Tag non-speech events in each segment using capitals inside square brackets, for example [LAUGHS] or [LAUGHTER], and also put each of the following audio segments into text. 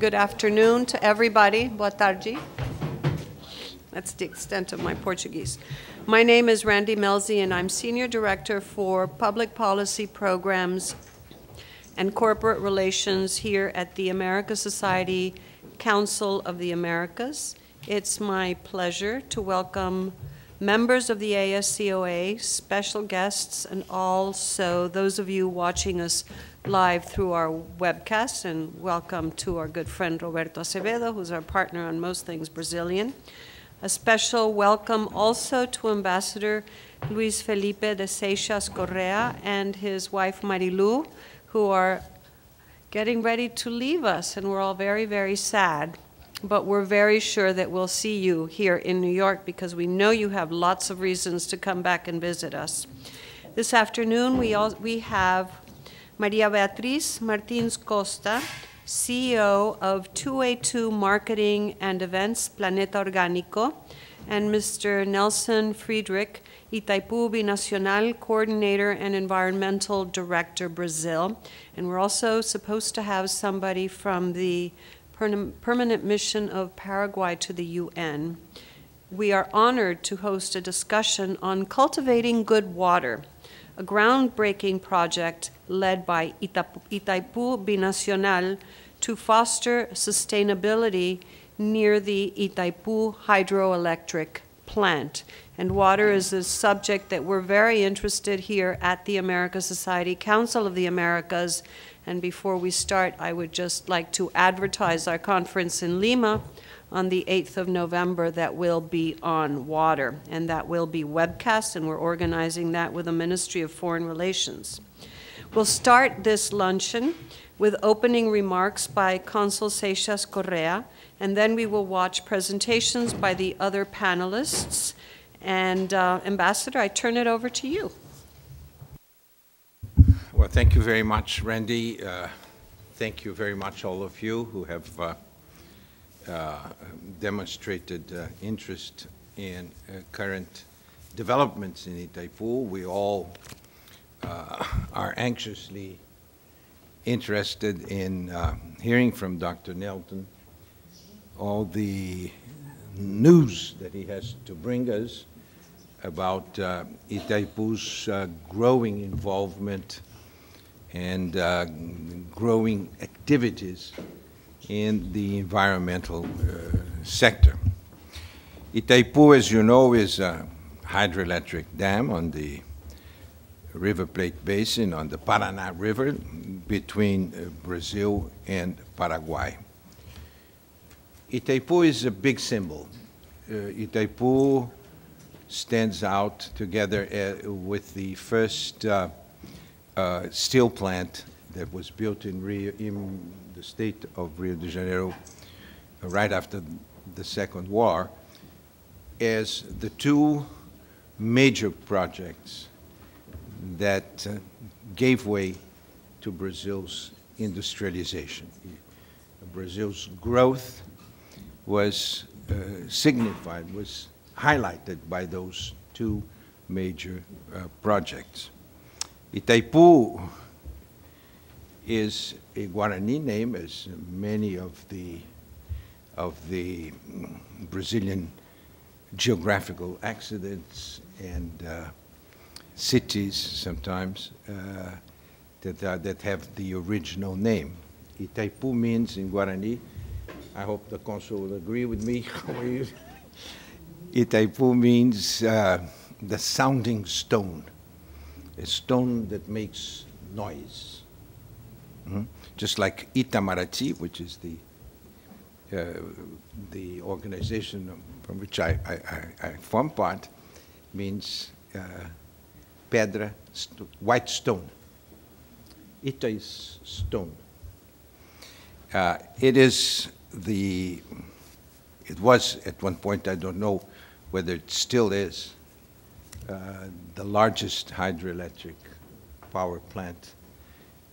Good afternoon to everybody. Boa tarde. That's the extent of my Portuguese. My name is Randy Melzi, and I'm Senior Director for Public Policy Programs and Corporate Relations here at the America Society Council of the Americas. It's my pleasure to welcome members of the ASCOA, special guests, and also those of you watching us live through our webcast, and welcome to our good friend Roberto Acevedo, who's our partner on most things Brazilian. A special welcome also to Ambassador Luis Felipe de Seixas Correa and his wife Marilu, who are getting ready to leave us, and we're all very, very sad. But we're very sure that we'll see you here in New York because we know you have lots of reasons to come back and visit us. This afternoon, we, all, we have Maria Beatriz Martins Costa, CEO of 2A2 Marketing and Events Planeta Organico, and Mr. Nelson Friedrich, Itaipu Binacional Coordinator and Environmental Director, Brazil. And we're also supposed to have somebody from the Permanent Mission of Paraguay to the UN. We are honored to host a discussion on cultivating good water, a groundbreaking project led by Itaipu Binacional to foster sustainability near the Itaipu hydroelectric plant. And water is a subject that we're very interested here at the America Society Council of the Americas. And before we start, I would just like to advertise our conference in Lima on the 8th of November that will be on water. And that will be webcast, and we're organizing that with the Ministry of Foreign Relations. We'll start this luncheon with opening remarks by Consul Seixas Correa, and then we will watch presentations by the other panelists. And uh, Ambassador, I turn it over to you. Well, thank you very much, Randy. Uh, thank you very much, all of you who have uh, uh demonstrated uh, interest in uh, current developments in Itaipu. We all uh, are anxiously interested in uh, hearing from Dr. Nelton all the news that he has to bring us about uh, Itaipu's uh, growing involvement and uh, growing activities in the environmental uh, sector. Itaipu, as you know, is a hydroelectric dam on the River Plate Basin on the Paraná River between uh, Brazil and Paraguay. Itaipu is a big symbol. Uh, Itaipu stands out together uh, with the first uh, uh, steel plant that was built in, Rio, in, the state of Rio de Janeiro right after the Second War as the two major projects that uh, gave way to Brazil's industrialization. Brazil's growth was uh, signified, was highlighted by those two major uh, projects. Itaipu is a Guarani name, as many of the, of the Brazilian geographical accidents and uh, cities sometimes uh, that, are, that have the original name. Itaipu means in Guarani, I hope the consul will agree with me. [LAUGHS] Itaipu means uh, the sounding stone, a stone that makes noise. Mm -hmm. Just like Itamaraty, which is the uh, the organization from which I, I, I, I, form part, means uh, pedra, white stone. It is stone. Uh, it is the, it was at one point, I don't know whether it still is, uh, the largest hydroelectric power plant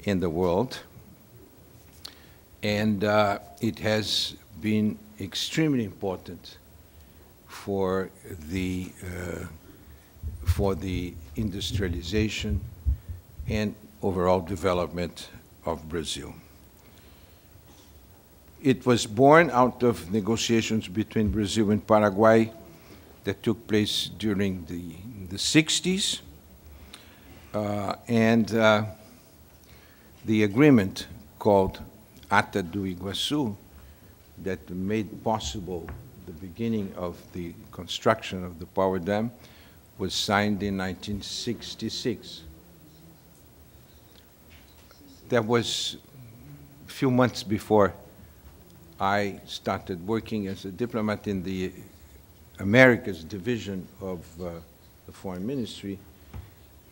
in the world. And uh, it has been extremely important for the uh, for the industrialization and overall development of Brazil. It was born out of negotiations between Brazil and Paraguay that took place during the, the 60s. Uh, and uh, the agreement called Ata do Iguaçu that made possible the beginning of the construction of the power dam was signed in 1966. That was a few months before I started working as a diplomat in the Americas division of uh, the foreign ministry.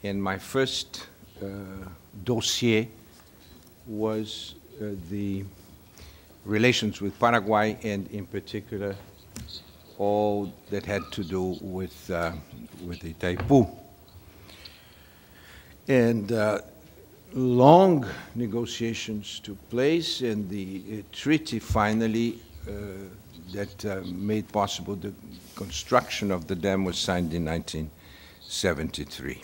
And my first uh, dossier was uh, the relations with Paraguay and in particular all that had to do with, uh, with the Taipu. And uh, long negotiations took place, and the uh, treaty finally uh, that uh, made possible the construction of the dam was signed in 1973.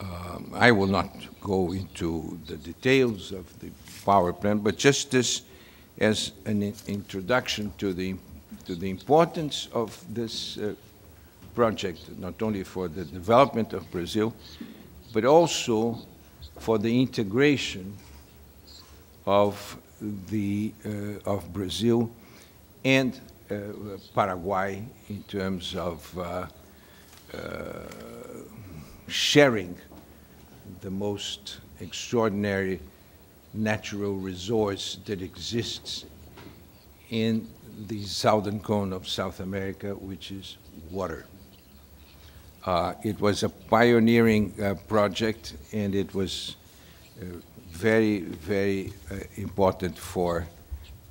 Um, I will not go into the details of the power plant, but just this as an introduction to the to the importance of this uh, project, not only for the development of Brazil, but also for the integration of, the, uh, of Brazil and uh, Paraguay in terms of uh, uh, sharing the most extraordinary natural resource that exists in the southern cone of South America, which is water. Uh, it was a pioneering uh, project, and it was uh, very, very uh, important for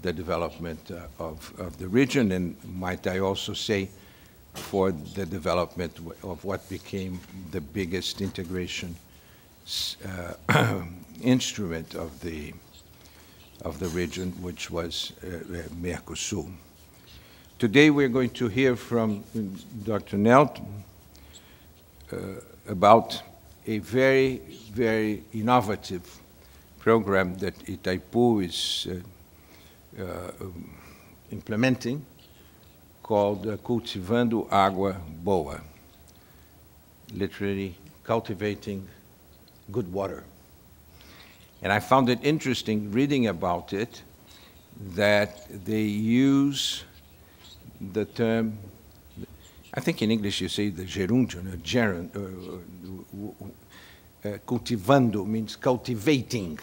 the development uh, of, of the region, and might I also say, for the development of what became the biggest integration [CLEARS THROAT] instrument of the of the region, which was uh, uh, Mercosur. Today we're going to hear from uh, Dr. Nelton uh, about a very, very innovative program that Itaipu is uh, uh um, implementing called Cultivando Água Boa, literally cultivating good water. And I found it interesting reading about it that they use the term, I think in English you say the gerundio, or gerund, uh, uh, uh, cultivando means cultivating,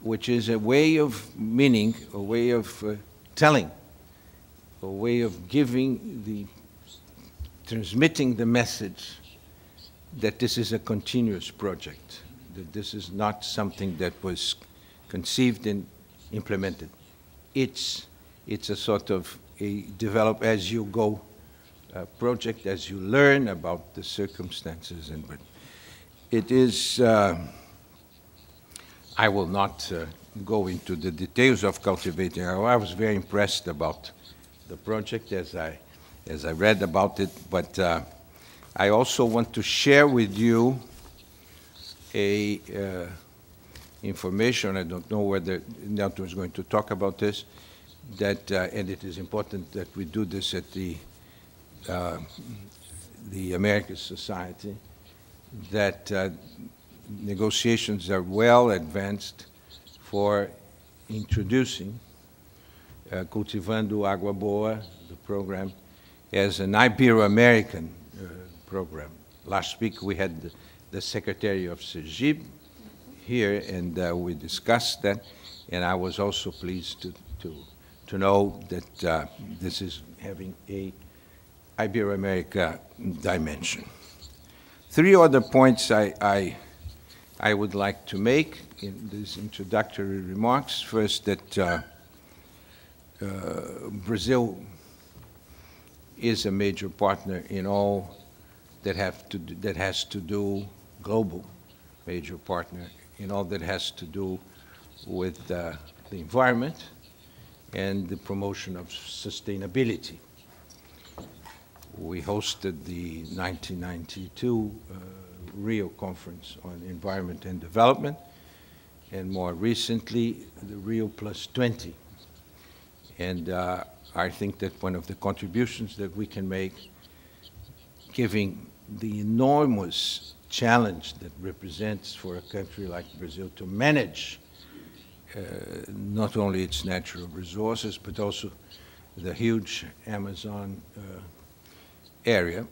which is a way of meaning, a way of uh, telling, a way of giving the, transmitting the message that this is a continuous project that this is not something that was conceived and implemented. It's, it's a sort of a develop as you go uh, project, as you learn about the circumstances. And but it is, uh, I will not uh, go into the details of cultivating. I was very impressed about the project as I, as I read about it, but uh, I also want to share with you a uh, information. I don't know whether Nelton is going to talk about this. That uh, and it is important that we do this at the uh, the American Society. That uh, negotiations are well advanced for introducing uh, Cultivando Agua Boa, the program, as an Ibero-American uh, program. Last week we had the secretary of SEGIB here, and uh, we discussed that. And I was also pleased to, to, to know that uh, this is having a Ibero-America dimension. Three other points I, I, I, would like to make in these introductory remarks. First, that uh, uh Brazil is a major partner in all that have to do, that has to do global major partner in all that has to do with uh, the environment and the promotion of sustainability. We hosted the 1992 uh, Rio Conference on Environment and Development, and more recently, the Rio Plus 20. And uh, I think that one of the contributions that we can make, giving the enormous challenge that represents for a country like Brazil to manage uh, not only its natural resources, but also the huge Amazon uh, area,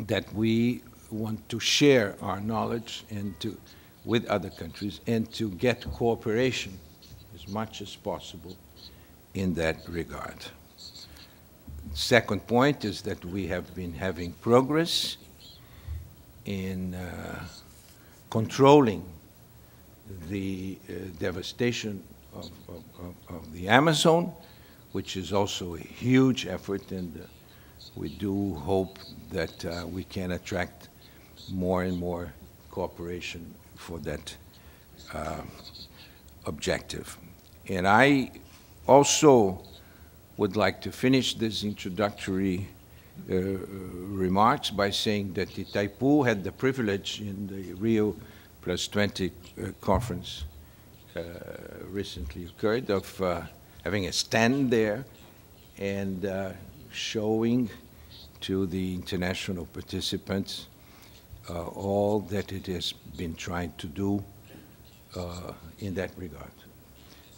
that we want to share our knowledge and to, with other countries and to get cooperation as much as possible in that regard. Second point is that we have been having progress in uh, controlling the uh, devastation of, of, of, the Amazon, which is also a huge effort, and uh, we do hope that uh, we can attract more and more cooperation for that uh, objective. And I also would like to finish this introductory uh, uh, remarks by saying that the Taipu had the privilege in the Rio plus 20 uh, conference recently occurred of having a stand there and showing to the international participants uh, all that it has been trying to do uh, in that regard.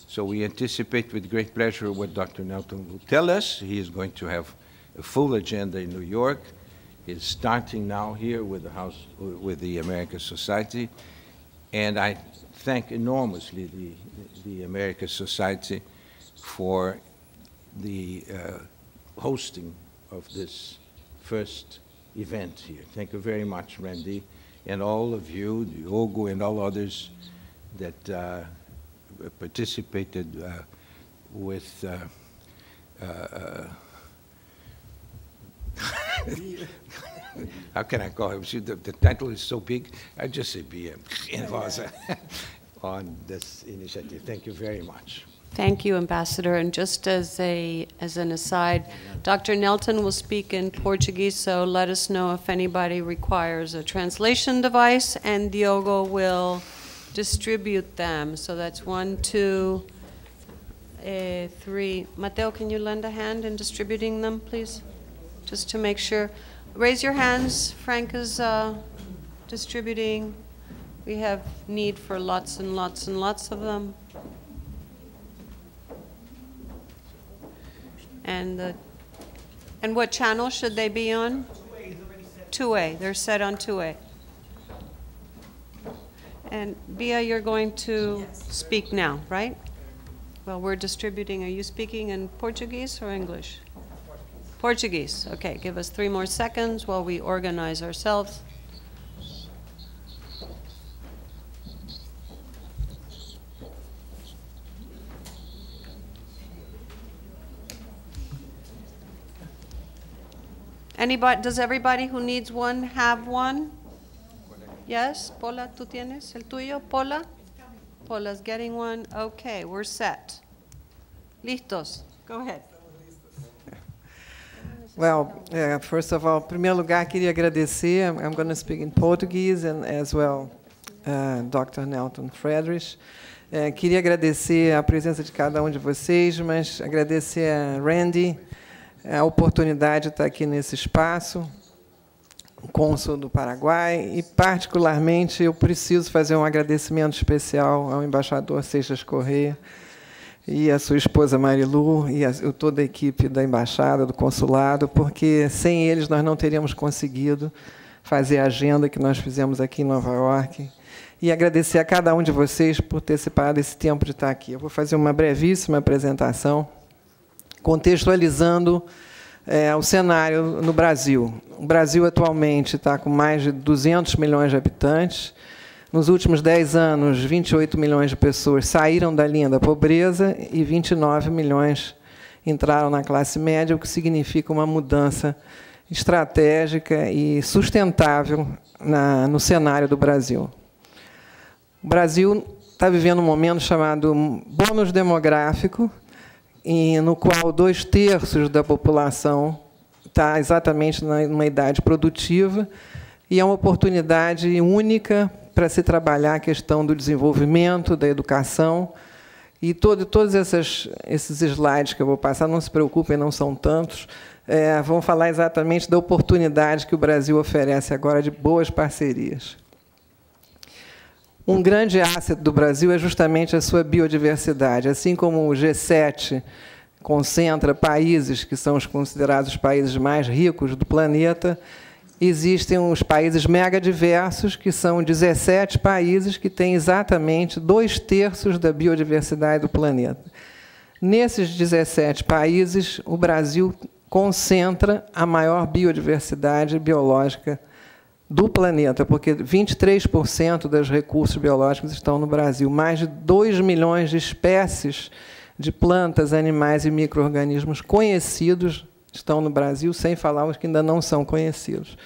So we anticipate with great pleasure what Dr. Nelson will tell us. He is going to have the full agenda in New York is starting now here with the House, with the American Society, and I thank enormously the, the American Society for the uh, hosting of this first event here. Thank you very much, Randy, and all of you, Diogo and all others that uh, participated uh, with uh, uh, uh, [LAUGHS] How can I call him? See, the, the title is so big, I just say BM in Gaza. on this initiative. Thank you very much. Thank you, Ambassador. And just as a as an aside, Dr. Nelton will speak in Portuguese, so let us know if anybody requires a translation device, and Diogo will distribute them. So that's one, two, uh, three. Mateo, can you lend a hand in distributing them, please? just to make sure. Raise your hands. Frank is uh, distributing. We have need for lots and lots and lots of them. And the, and what channel should they be on? 2A. They're set on 2A. And Bia, you're going to yes. speak now, right? Well, we're distributing. Are you speaking in Portuguese or English? Portuguese. Okay, give us three more seconds while we organize ourselves. Anybody, does everybody who needs one have one? Yes, Paula, tú tienes el tuyo, Paula? Paula's getting one. Okay, we're set. Listos. Go ahead. Well, uh, first of all, em primeiro lugar, queria agradecer. I'm, I'm going to speak in Portuguese and as well uh, Dr. Nelton Frederich. Uh, é, queria agradecer a presença de cada um de vocês, mas agradecer a Randy a oportunidade de estar aqui nesse espaço, o cônsul do Paraguai, e, particularmente, eu preciso fazer um agradecimento especial ao embaixador Seixas Correia, e a sua esposa Marilu e a, toda a equipe da embaixada, do consulado, porque sem eles nós não teríamos conseguido fazer a agenda que nós fizemos aqui em Nova York. E agradecer a cada um de vocês por ter separado esse tempo de estar aqui. Eu vou fazer uma brevíssima apresentação, contextualizando é, o cenário no Brasil. O Brasil atualmente está com mais de 200 milhões de habitantes. Nos últimos 10 anos, 28 milhões de pessoas saíram da linha da pobreza e 29 milhões entraram na classe média, o que significa uma mudança estratégica e sustentável na, no cenário do Brasil. O Brasil está vivendo um momento chamado bônus demográfico, e no qual dois terços da população está exatamente numa idade produtiva, e é uma oportunidade única para se trabalhar a questão do desenvolvimento, da educação. E todo, todos essas, esses slides que eu vou passar, não se preocupem, não são tantos, é, vão falar exatamente da oportunidade que o Brasil oferece agora de boas parcerias. Um grande asset do Brasil é justamente a sua biodiversidade. Assim como o G7 concentra países que são os considerados países mais ricos do planeta, existem os países mega diversos, que são 17 países que têm exatamente dois terços da biodiversidade do planeta. Nesses 17 países, o Brasil concentra a maior biodiversidade biológica do planeta, porque 23% dos recursos biológicos estão no Brasil. Mais de 2 milhões de espécies de plantas, animais e micro-organismos conhecidos estão no Brasil, sem falar os que ainda não são conhecidos.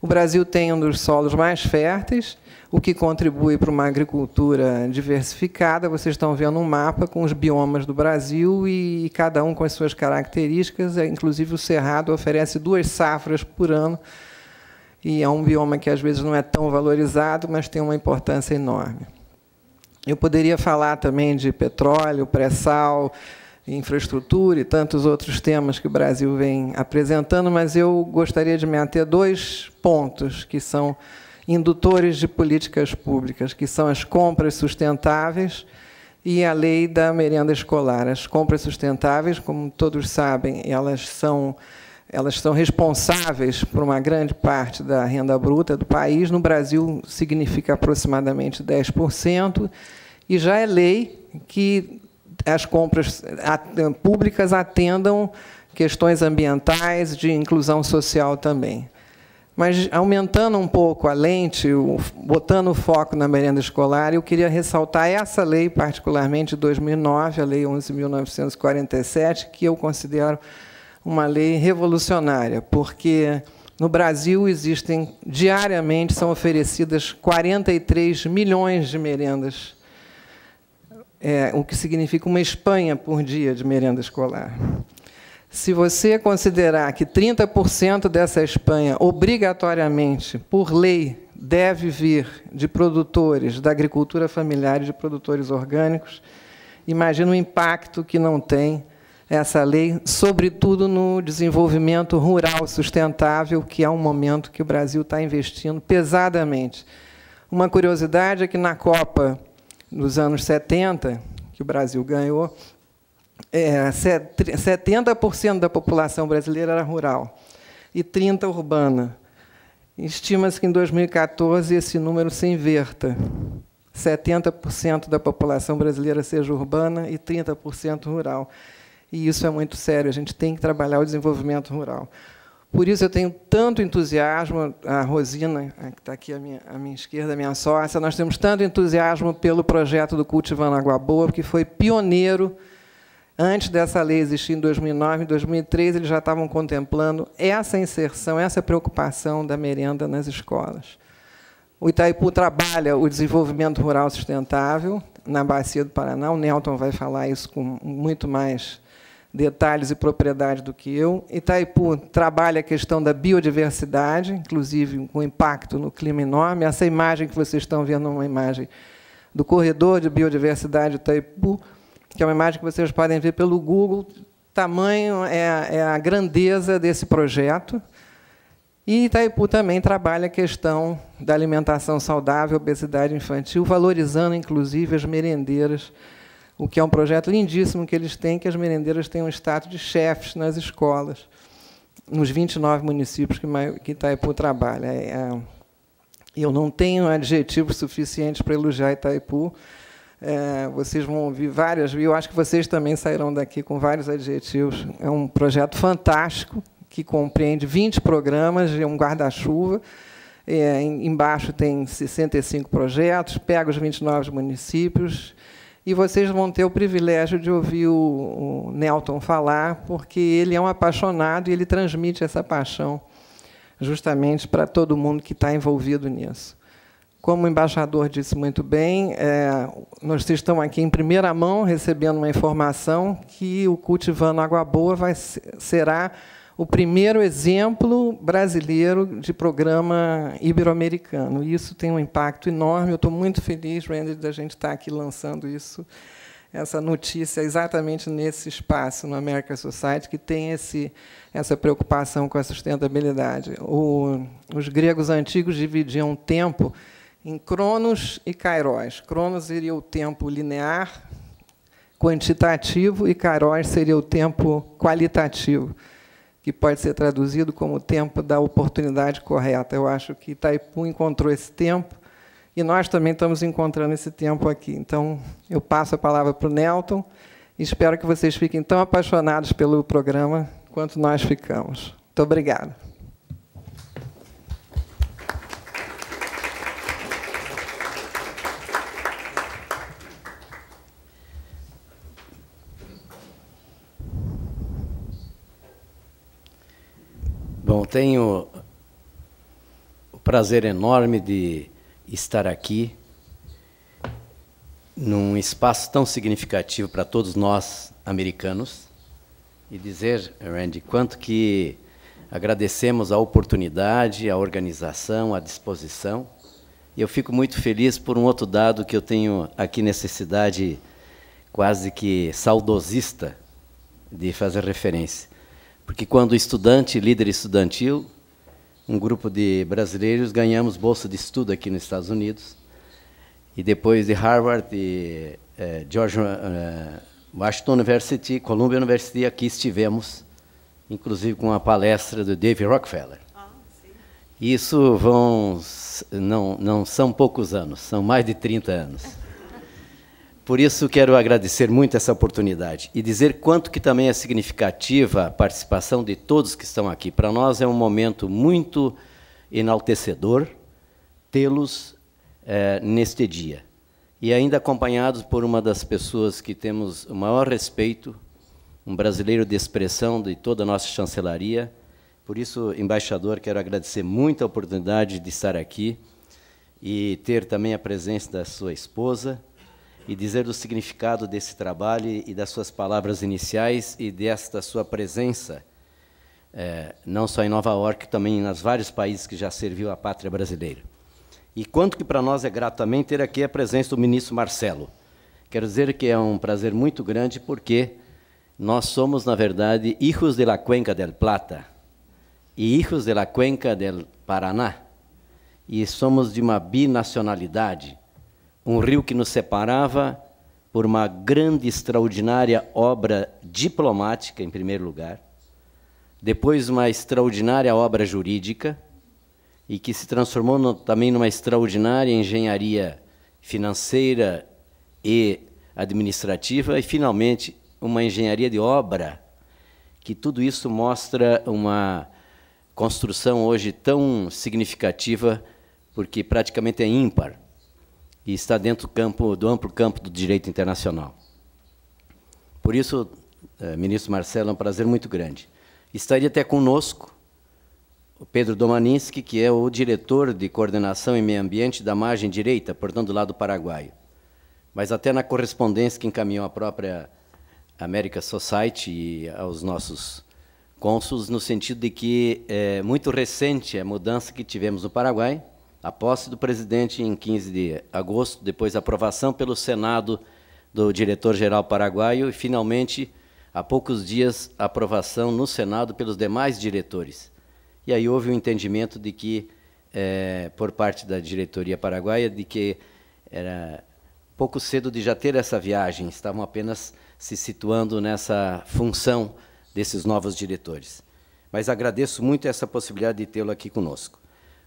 O Brasil tem um dos solos mais férteis, o que contribui para uma agricultura diversificada. Vocês estão vendo um mapa com os biomas do Brasil e cada um com as suas características. É, inclusive, o Cerrado oferece duas safras por ano, e é um bioma que às vezes não é tão valorizado, mas tem uma importância enorme. Eu poderia falar também de petróleo, pré-sal infraestrutura e tantos outros temas que o Brasil vem apresentando, mas eu gostaria de me ater dois pontos que são indutores de políticas públicas, que são as compras sustentáveis e a lei da merenda escolar. As compras sustentáveis, como todos sabem, elas são elas são responsáveis por uma grande parte da renda bruta do país. No Brasil, significa aproximadamente 10%, e já é lei que as compras públicas atendam questões ambientais, de inclusão social também. Mas, aumentando um pouco a lente, botando o foco na merenda escolar, eu queria ressaltar essa lei, particularmente de 2009, a Lei 11.947, que eu considero uma lei revolucionária, porque no Brasil existem, diariamente, são oferecidas 43 milhões de merendas é, o que significa uma Espanha por dia de merenda escolar. Se você considerar que 30% dessa Espanha, obrigatoriamente, por lei, deve vir de produtores da agricultura familiar e de produtores orgânicos, imagina o impacto que não tem essa lei, sobretudo no desenvolvimento rural sustentável, que é um momento que o Brasil está investindo pesadamente. Uma curiosidade é que na Copa nos anos 70, que o Brasil ganhou, é, 70% da população brasileira era rural e 30% urbana. Estima-se que em 2014 esse número se inverta. 70% da população brasileira seja urbana e 30% rural. E isso é muito sério, a gente tem que trabalhar o desenvolvimento rural. Por isso eu tenho tanto entusiasmo, a Rosina, que está aqui à minha, à minha esquerda, minha sócia, nós temos tanto entusiasmo pelo projeto do Cultivando Água Boa, que foi pioneiro, antes dessa lei existir em 2009, em 2013 eles já estavam contemplando essa inserção, essa preocupação da merenda nas escolas. O Itaipu trabalha o desenvolvimento rural sustentável na bacia do Paraná, o Nelton vai falar isso com muito mais detalhes e propriedade do que eu. Itaipu trabalha a questão da biodiversidade, inclusive com impacto no clima enorme. Essa imagem que vocês estão vendo é uma imagem do corredor de biodiversidade Itaipu, que é uma imagem que vocês podem ver pelo Google. Tamanho é, é a grandeza desse projeto. E Itaipu também trabalha a questão da alimentação saudável, obesidade infantil, valorizando inclusive as merendeiras o que é um projeto lindíssimo que eles têm, que as merendeiras têm um status de chefes nas escolas, nos 29 municípios que, que Itaipu trabalha. É, é, eu não tenho adjetivos suficientes para elogiar Itaipu, é, vocês vão ouvir várias, e eu acho que vocês também sairão daqui com vários adjetivos. É um projeto fantástico, que compreende 20 programas e um guarda-chuva. É, embaixo tem 65 projetos, pega os 29 municípios, e vocês vão ter o privilégio de ouvir o, o Nelton falar, porque ele é um apaixonado e ele transmite essa paixão justamente para todo mundo que está envolvido nisso. Como o embaixador disse muito bem, é, nós estamos aqui em primeira mão recebendo uma informação que o Cultivando Água Boa vai, será o primeiro exemplo brasileiro de programa ibero-americano. Isso tem um impacto enorme. Eu estou muito feliz, Randy, da gente estar aqui lançando isso, essa notícia exatamente nesse espaço no American Society que tem esse, essa preocupação com a sustentabilidade. O, os gregos antigos dividiam o tempo em cronos e kairos. Cronos seria o tempo linear, quantitativo, e kairos seria o tempo qualitativo que pode ser traduzido como tempo da oportunidade correta. Eu acho que Itaipu encontrou esse tempo e nós também estamos encontrando esse tempo aqui. Então, eu passo a palavra para o Nelton e espero que vocês fiquem tão apaixonados pelo programa quanto nós ficamos. Muito obrigada. Bom, tenho o prazer enorme de estar aqui num espaço tão significativo para todos nós americanos e dizer, Randy, quanto que agradecemos a oportunidade, a organização, a disposição. E eu fico muito feliz por um outro dado que eu tenho aqui necessidade quase que saudosista de fazer referência. Porque quando estudante, líder estudantil, um grupo de brasileiros ganhamos bolsa de estudo aqui nos Estados Unidos. E depois de Harvard e eh, George eh, Washington University, Columbia University, aqui estivemos, inclusive com a palestra do David Rockefeller. Ah, Isso vão, não, não são poucos anos, são mais de 30 anos. Por isso quero agradecer muito essa oportunidade e dizer quanto que também é significativa a participação de todos que estão aqui. Para nós é um momento muito enaltecedor tê-los é, neste dia e ainda acompanhados por uma das pessoas que temos o maior respeito, um brasileiro de expressão de toda a nossa chancelaria. Por isso, embaixador, quero agradecer muito a oportunidade de estar aqui e ter também a presença da sua esposa, e dizer do significado desse trabalho e das suas palavras iniciais e desta sua presença, é, não só em Nova York, também nas vários países que já serviu a pátria brasileira. E quanto que para nós é grato também ter aqui a presença do ministro Marcelo. Quero dizer que é um prazer muito grande porque nós somos, na verdade, hijos de la Cuenca del Plata e hijos de la Cuenca del Paraná. E somos de uma binacionalidade um rio que nos separava por uma grande, extraordinária obra diplomática, em primeiro lugar, depois uma extraordinária obra jurídica, e que se transformou no, também numa extraordinária engenharia financeira e administrativa, e finalmente uma engenharia de obra, que tudo isso mostra uma construção hoje tão significativa, porque praticamente é ímpar e está dentro do, campo, do amplo campo do direito internacional. Por isso, eh, ministro Marcelo, é um prazer muito grande. Estaria até conosco o Pedro Domaninski, que é o diretor de coordenação e meio ambiente da margem direita, portanto, do lado paraguaio. Mas até na correspondência que encaminhou a própria América Society e aos nossos cônsuls, no sentido de que é muito recente a mudança que tivemos no Paraguai, a posse do presidente em 15 de agosto, depois a aprovação pelo Senado do diretor-geral paraguaio e, finalmente, há poucos dias, a aprovação no Senado pelos demais diretores. E aí houve o um entendimento de que, é, por parte da diretoria paraguaia, de que era pouco cedo de já ter essa viagem, estavam apenas se situando nessa função desses novos diretores. Mas agradeço muito essa possibilidade de tê-lo aqui conosco.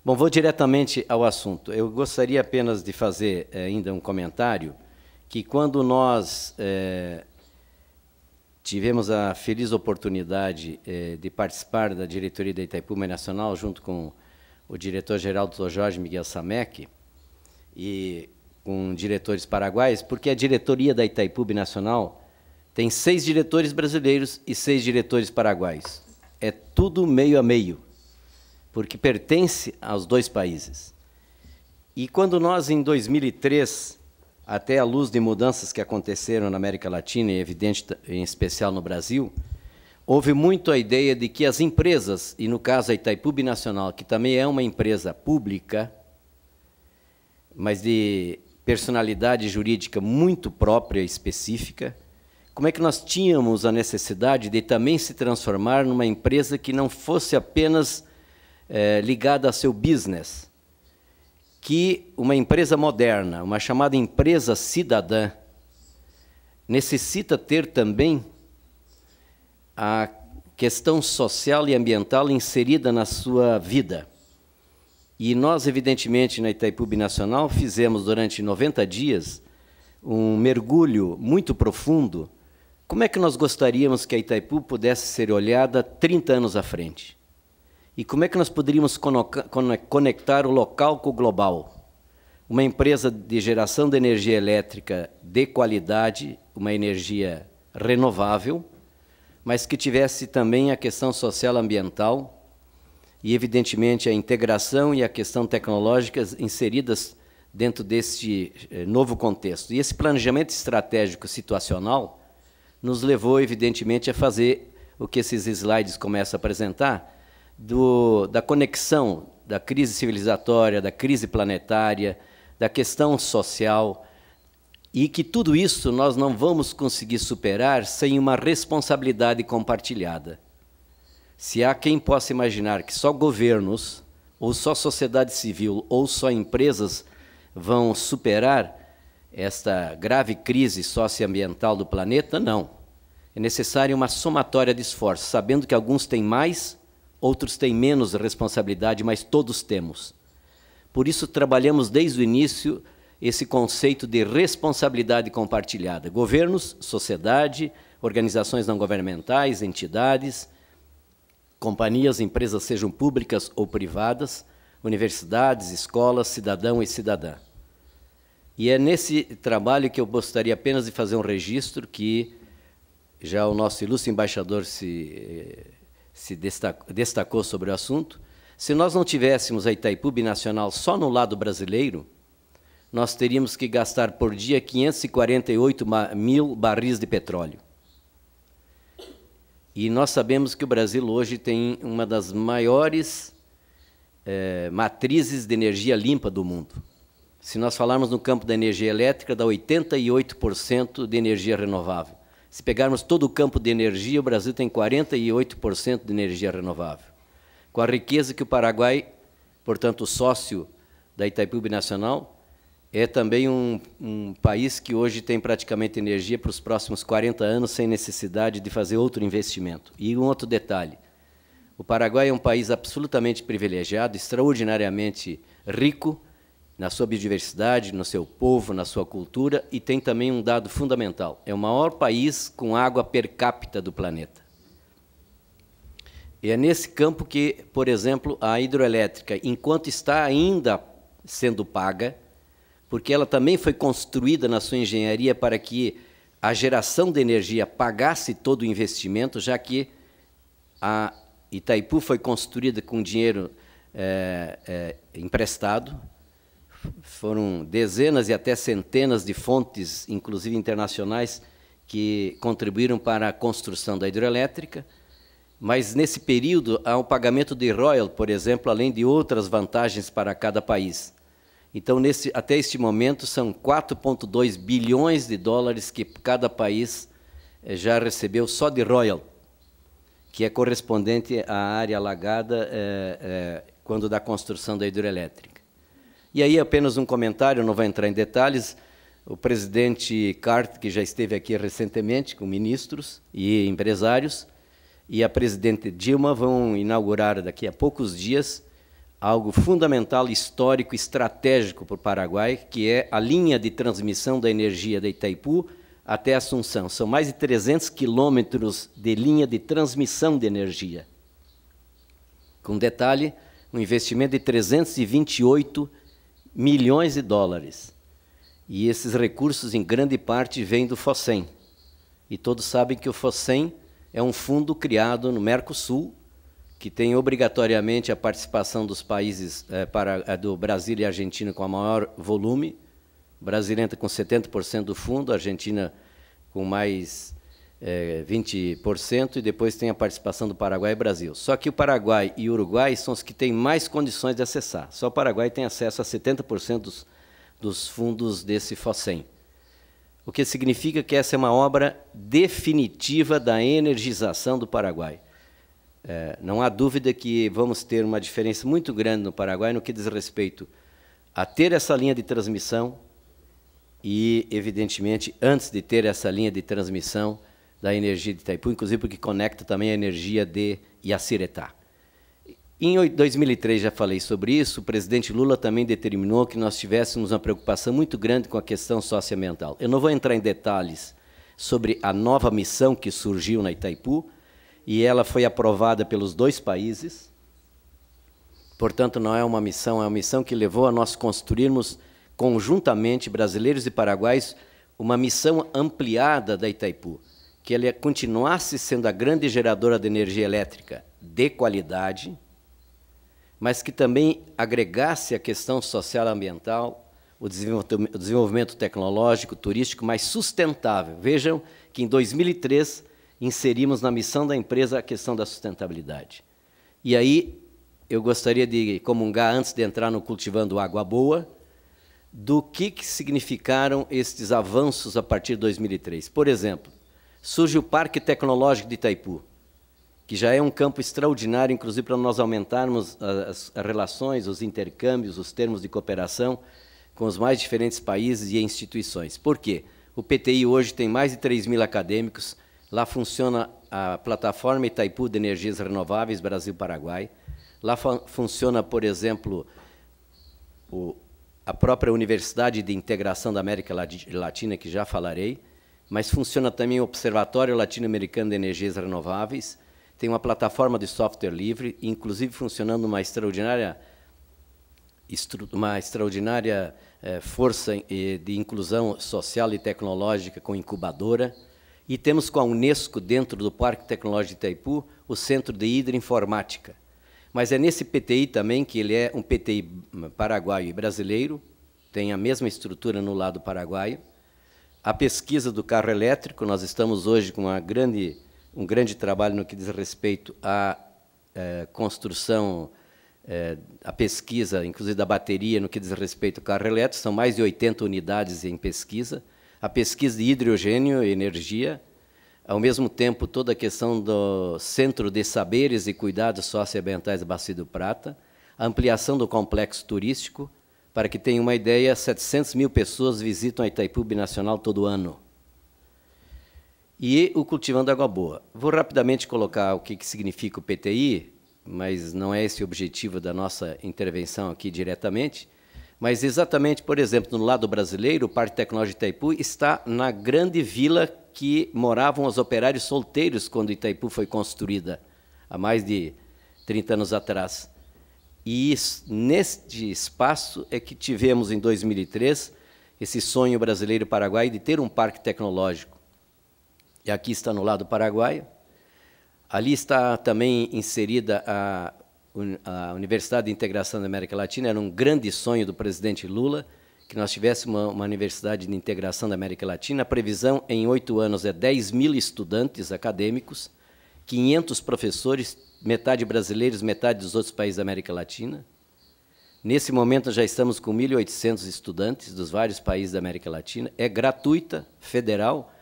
Bom, vou diretamente ao assunto. Eu gostaria apenas de fazer eh, ainda um comentário que quando nós eh, tivemos a feliz oportunidade eh, de participar da diretoria da Itaipu Nacional junto com o diretor-geral do Jorge Miguel Samek e com diretores paraguaios, porque a diretoria da Itaipu Nacional tem seis diretores brasileiros e seis diretores paraguaios. É tudo meio a meio porque pertence aos dois países. E quando nós, em 2003, até à luz de mudanças que aconteceram na América Latina, e é evidente em especial no Brasil, houve muito a ideia de que as empresas, e no caso a Itaipu Binacional, que também é uma empresa pública, mas de personalidade jurídica muito própria e específica, como é que nós tínhamos a necessidade de também se transformar numa empresa que não fosse apenas é, ligada a seu business, que uma empresa moderna, uma chamada empresa cidadã, necessita ter também a questão social e ambiental inserida na sua vida. E nós, evidentemente, na Itaipu Nacional, fizemos durante 90 dias um mergulho muito profundo. Como é que nós gostaríamos que a Itaipu pudesse ser olhada 30 anos à frente? E como é que nós poderíamos conectar o local com o global? Uma empresa de geração de energia elétrica de qualidade, uma energia renovável, mas que tivesse também a questão social ambiental e, evidentemente, a integração e a questão tecnológica inseridas dentro deste eh, novo contexto. E esse planejamento estratégico situacional nos levou, evidentemente, a fazer o que esses slides começam a apresentar, do, da conexão da crise civilizatória, da crise planetária, da questão social, e que tudo isso nós não vamos conseguir superar sem uma responsabilidade compartilhada. Se há quem possa imaginar que só governos, ou só sociedade civil, ou só empresas vão superar esta grave crise socioambiental do planeta, não. É necessária uma somatória de esforços, sabendo que alguns têm mais Outros têm menos responsabilidade, mas todos temos. Por isso, trabalhamos desde o início esse conceito de responsabilidade compartilhada. Governos, sociedade, organizações não governamentais, entidades, companhias, empresas, sejam públicas ou privadas, universidades, escolas, cidadão e cidadã. E é nesse trabalho que eu gostaria apenas de fazer um registro que já o nosso ilustre embaixador se eh, se destacou, sobre o assunto, se nós não tivéssemos a Itaipu Binacional só no lado brasileiro, nós teríamos que gastar por dia 548 mil barris de petróleo. E nós sabemos que o Brasil hoje tem uma das maiores eh, matrizes de energia limpa do mundo. Se nós falarmos no campo da energia elétrica, dá 88% de energia renovável. Se pegarmos todo o campo de energia, o Brasil tem 48% de energia renovável. Com a riqueza que o Paraguai, portanto, sócio da Itaipu Binacional, é também um, um, país que hoje tem praticamente energia para os próximos 40 anos, sem necessidade de fazer outro investimento. E um outro detalhe: o Paraguai é um país absolutamente privilegiado, extraordinariamente rico, na sua biodiversidade, no seu povo, na sua cultura, e tem também um dado fundamental: é o maior país com água per capita do planeta. E é nesse campo que, por exemplo, a hidroelétrica, enquanto está ainda sendo paga, porque ela também foi construída na sua engenharia para que a geração de energia pagasse todo o investimento, já que a Itaipu foi construída com dinheiro é, é, emprestado, foram dezenas e até centenas de fontes, inclusive internacionais, que contribuíram para a construção da hidrelétrica. Mas nesse período há um pagamento de royal, por exemplo, além de outras vantagens para cada país. Então, nesse, até este momento, são 4,2 bilhões de dólares que cada país eh, já recebeu só de royal, que é correspondente à área alagada é, é, quando da construção da hidrelétrica. E aí apenas um comentário, não vou entrar em detalhes. O presidente Cart, que já esteve aqui recentemente com ministros e empresários, e a presidente Dilma vão inaugurar daqui a poucos dias algo fundamental, histórico, estratégico para o Paraguai, que é a linha de transmissão da energia de Itaipu até Assunção. São mais de 300 quilômetros de linha de transmissão de energia. Com detalhe, um investimento de 328 milhões de dólares. E esses recursos, em grande parte, vêm do FOSEM. E todos sabem que o FOSEM é um fundo criado no Mercosul, que tem obrigatoriamente a participação dos países é, para, é, do Brasil e Argentina com o maior volume. O Brasil entra com 70% do fundo, a Argentina com mais é, 20%, e depois tem a participação do Paraguai e Brasil. Só que o Paraguai e o Uruguai são os que têm mais condições de acessar. Só o Paraguai tem acesso a 70% dos, dos fundos desse FOSEM. O que significa que essa é uma obra definitiva da energização do Paraguai. É, não há dúvida que vamos ter uma diferença muito grande no Paraguai no que diz respeito a ter essa linha de transmissão e, evidentemente, antes de ter essa linha de transmissão, da energia de Itaipu, inclusive porque conecta também a energia de Iaciretá. Em 2003 já falei sobre isso, o presidente Lula também determinou que nós tivéssemos uma preocupação muito grande com a questão socioambiental. Eu não vou entrar em detalhes sobre a nova missão que surgiu na Itaipu, e ela foi aprovada pelos dois países. Portanto, não é uma missão, é uma missão que levou a nós construirmos conjuntamente, brasileiros e paraguaios, uma missão ampliada da Itaipu que ela continuasse sendo a grande geradora de energia elétrica de qualidade, mas que também agregasse a questão social e ambiental, o desenvolvimento tecnológico, turístico mais sustentável. Vejam que em 2003 inserimos na missão da empresa a questão da sustentabilidade. E aí eu gostaria de comungar, antes de entrar no Cultivando Água Boa, do que, que significaram estes avanços a partir de 2003. Por exemplo, surge o Parque Tecnológico de Itaipu, que já é um campo extraordinário, inclusive para nós aumentarmos as, relações, os intercâmbios, os termos de cooperação com os mais diferentes países e instituições. Por quê? O PTI hoje tem mais de 3 mil acadêmicos, lá funciona a plataforma Itaipu de Energias Renováveis Brasil-Paraguai, lá funciona, por exemplo, o, a própria Universidade de Integração da América Latina, que já falarei, mas funciona também o Observatório Latino-Americano de Energias Renováveis, tem uma plataforma de software livre, inclusive funcionando uma extraordinária, uma extraordinária eh, força eh, de inclusão social e tecnológica com incubadora, e temos com a Unesco, dentro do Parque Tecnológico de Itaipu, o Centro de Hidroinformática. Mas é nesse PTI também que ele é um PTI hum, paraguaio e brasileiro, tem a mesma estrutura no lado paraguaio, a pesquisa do carro elétrico, nós estamos hoje com uma grande, um grande trabalho no que diz respeito à eh, construção, eh, à pesquisa, inclusive da bateria, no que diz respeito ao carro elétrico. São mais de 80 unidades em pesquisa. A pesquisa de hidrogênio e energia, ao mesmo tempo, toda a questão do Centro de Saberes e Cuidados Socioambientais Bacia do Prata, a ampliação do complexo turístico, para que tenha uma ideia, 700 mil pessoas visitam a Itaipu Binacional todo ano. E o Cultivando Água Boa. Vou rapidamente colocar o que, que significa o PTI, mas não é esse o objetivo da nossa intervenção aqui diretamente. Mas exatamente, por exemplo, no lado brasileiro, o Parque Tecnológico Itaipu está na grande vila que moravam os operários solteiros quando Itaipu foi construída, há mais de 30 anos atrás. E neste espaço é que tivemos em 2003 esse sonho brasileiro paraguai de ter um parque tecnológico. E aqui está no lado paraguaio. Ali está também inserida a, a Universidade de Integração da América Latina. Era um grande sonho do presidente Lula que nós tivéssemos uma, uma Universidade de Integração da América Latina. A previsão em oito anos é 10 mil estudantes acadêmicos, 500 professores, metade brasileiros, metade dos outros países da América Latina. Nesse momento já estamos com 1.800 estudantes dos vários países da América Latina. É gratuita, federal,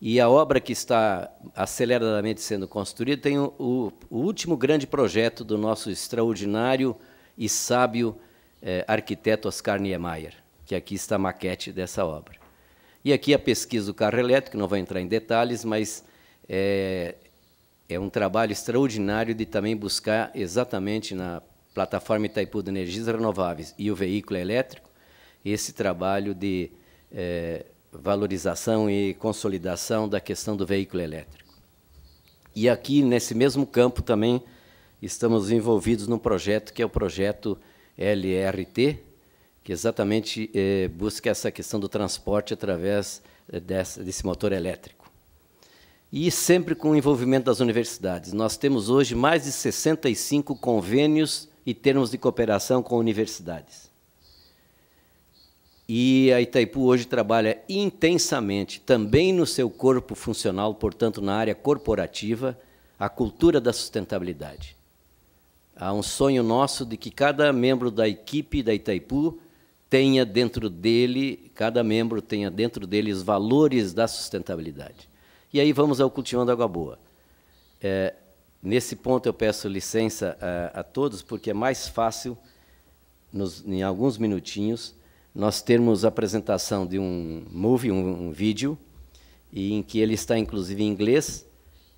e a obra que está aceleradamente sendo construída tem o, o, o último grande projeto do nosso extraordinário e sábio eh, arquiteto Oscar Niemeyer, que aqui está a maquete dessa obra. E aqui a pesquisa do carro elétrico, não vou entrar em detalhes, mas é, é um trabalho extraordinário de também buscar exatamente na plataforma Itaipu de Energias Renováveis e o veículo elétrico esse trabalho de é, valorização e consolidação da questão do veículo elétrico. E aqui, nesse mesmo campo, também estamos envolvidos num projeto que é o projeto LRT, que exatamente é, busca essa questão do transporte através eh, desse, desse motor elétrico e sempre com o envolvimento das universidades. Nós temos hoje mais de 65 convênios e termos de cooperação com universidades. E a Itaipu hoje trabalha intensamente, também no seu corpo funcional, portanto, na área corporativa, a cultura da sustentabilidade. Há um sonho nosso de que cada membro da equipe da Itaipu tenha dentro dele, cada membro tenha dentro dele os valores da sustentabilidade. E aí vamos ao Cultivando Água Boa. É, nesse ponto eu peço licença a, a todos, porque é mais fácil, nos, em alguns minutinhos, nós termos a apresentação de um movie, um, um vídeo, e em que ele está inclusive em inglês,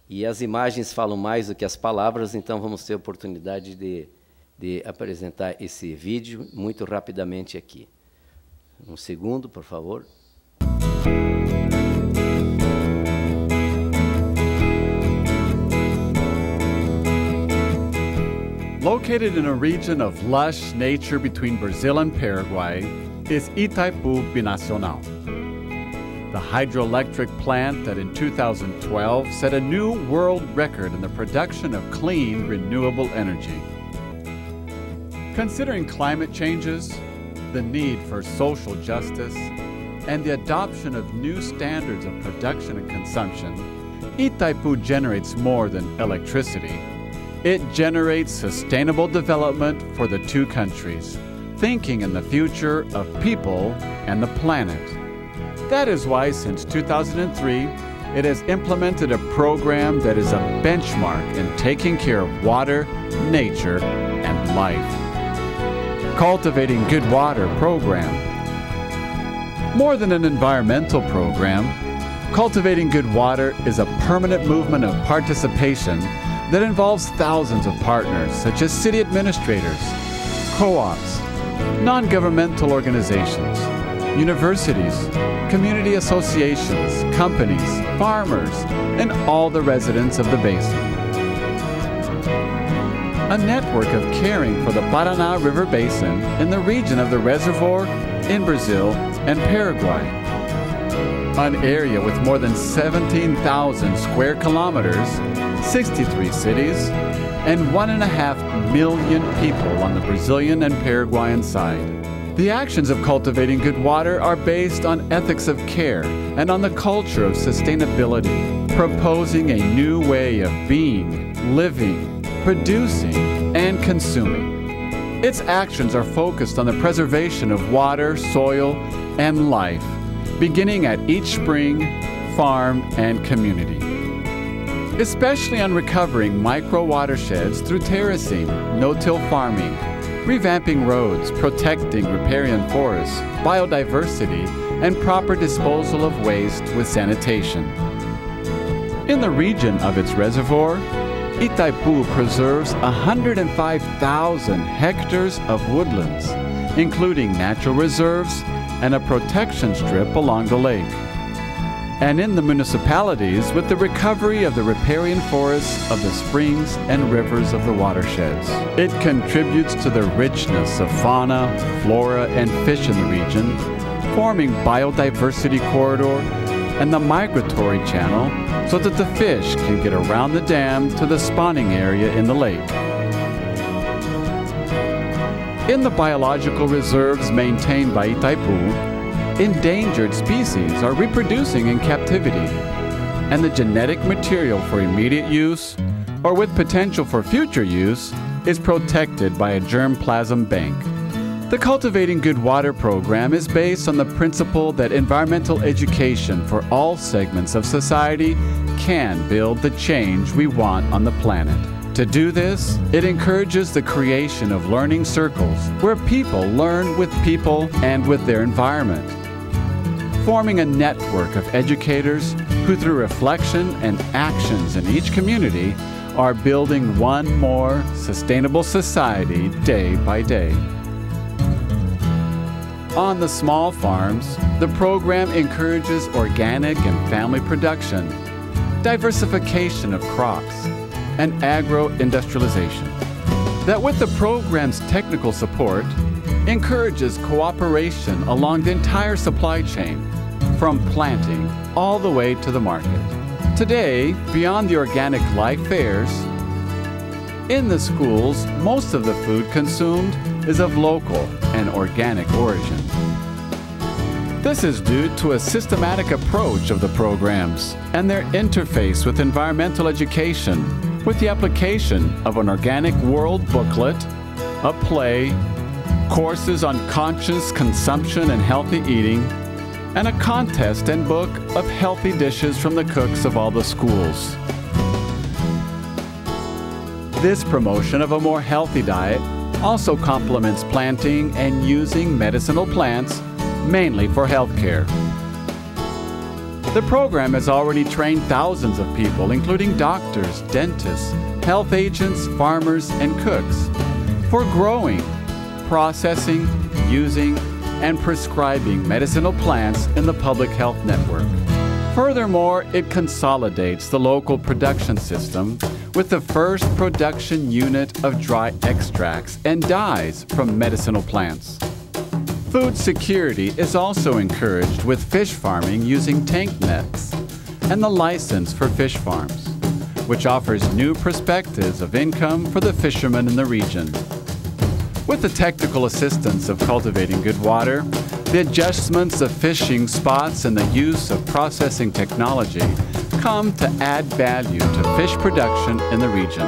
e as imagens falam mais do que as palavras, então vamos ter a oportunidade de, de apresentar esse vídeo muito rapidamente aqui. Um segundo, por favor. Located in a region of lush nature between Brazil and Paraguay is Itaipu Binacional, the hydroelectric plant that in 2012 set a new world record in the production of clean, renewable energy. Considering climate changes, the need for social justice, and the adoption of new standards of production and consumption, Itaipu generates more than electricity it generates sustainable development for the two countries, thinking in the future of people and the planet. That is why since 2003, it has implemented a program that is a benchmark in taking care of water, nature, and life. Cultivating Good Water program. More than an environmental program, Cultivating Good Water is a permanent movement of participation that involves thousands of partners, such as city administrators, co ops, non governmental organizations, universities, community associations, companies, farmers, and all the residents of the basin. A network of caring for the Paraná River Basin in the region of the reservoir in Brazil and Paraguay. An area with more than 17,000 square kilometers 63 cities, and one and a half million people on the Brazilian and Paraguayan side. The actions of cultivating good water are based on ethics of care and on the culture of sustainability, proposing a new way of being, living, producing, and consuming. Its actions are focused on the preservation of water, soil, and life, beginning at each spring, farm, and community especially on recovering micro watersheds through terracing, no-till farming, revamping roads, protecting riparian forests, biodiversity, and proper disposal of waste with sanitation. In the region of its reservoir, Itaipu preserves 105,000 hectares of woodlands, including natural reserves and a protection strip along the lake and in the municipalities with the recovery of the riparian forests of the springs and rivers of the watersheds. It contributes to the richness of fauna, flora, and fish in the region, forming biodiversity corridor and the migratory channel so that the fish can get around the dam to the spawning area in the lake. In the biological reserves maintained by Itaipu, endangered species are reproducing in captivity, and the genetic material for immediate use or with potential for future use is protected by a germplasm bank. The Cultivating Good Water program is based on the principle that environmental education for all segments of society can build the change we want on the planet. To do this, it encourages the creation of learning circles where people learn with people and with their environment forming a network of educators who, through reflection and actions in each community, are building one more sustainable society day by day. On the small farms, the program encourages organic and family production, diversification of crops, and agro industrialization. That with the program's technical support, encourages cooperation along the entire supply chain, from planting all the way to the market. Today, beyond the organic life fairs, in the schools, most of the food consumed is of local and organic origin. This is due to a systematic approach of the programs and their interface with environmental education with the application of an organic world booklet, a play, courses on conscious consumption and healthy eating, and a contest and book of healthy dishes from the cooks of all the schools. This promotion of a more healthy diet also complements planting and using medicinal plants, mainly for healthcare. The program has already trained thousands of people, including doctors, dentists, health agents, farmers, and cooks, for growing processing, using, and prescribing medicinal plants in the public health network. Furthermore, it consolidates the local production system with the first production unit of dry extracts and dyes from medicinal plants. Food security is also encouraged with fish farming using tank nets and the license for fish farms, which offers new perspectives of income for the fishermen in the region. With the technical assistance of cultivating good water, the adjustments of fishing spots, and the use of processing technology come to add value to fish production in the region.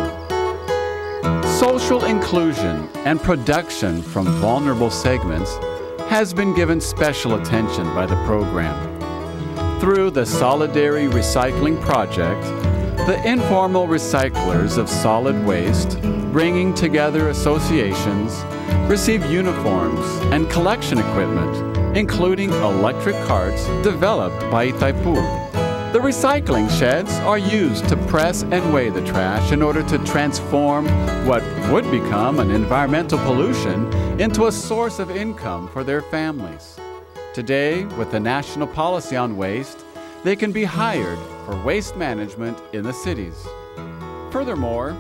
Social inclusion and production from vulnerable segments has been given special attention by the program. Through the Solidary Recycling Project, the informal recyclers of solid waste bringing together associations, receive uniforms and collection equipment, including electric carts developed by Itaipu. The recycling sheds are used to press and weigh the trash in order to transform what would become an environmental pollution into a source of income for their families. Today, with the national policy on waste, they can be hired for waste management in the cities. Furthermore,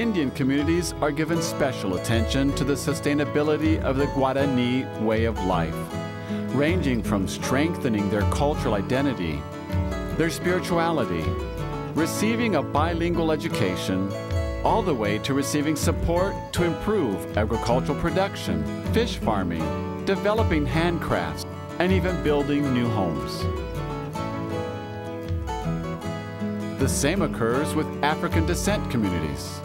Indian communities are given special attention to the sustainability of the Guarani way of life, ranging from strengthening their cultural identity, their spirituality, receiving a bilingual education, all the way to receiving support to improve agricultural production, fish farming, developing handcrafts, and even building new homes. The same occurs with African descent communities.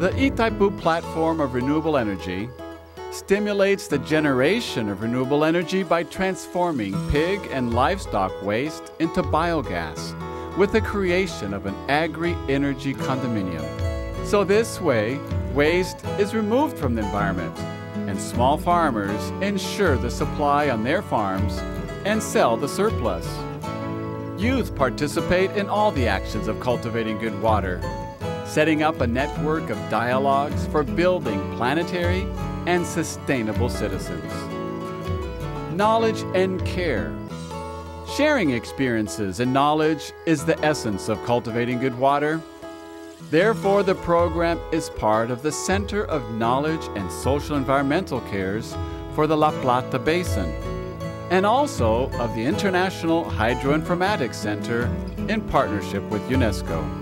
The Itaipu platform of renewable energy stimulates the generation of renewable energy by transforming pig and livestock waste into biogas with the creation of an agri energy condominium. So, this way, waste is removed from the environment, and small farmers ensure the supply on their farms and sell the surplus. Youth participate in all the actions of cultivating good water setting up a network of dialogues for building planetary and sustainable citizens. Knowledge and care. Sharing experiences and knowledge is the essence of cultivating good water. Therefore, the program is part of the Center of Knowledge and Social Environmental Cares for the La Plata Basin and also of the International Hydroinformatics Center in partnership with UNESCO.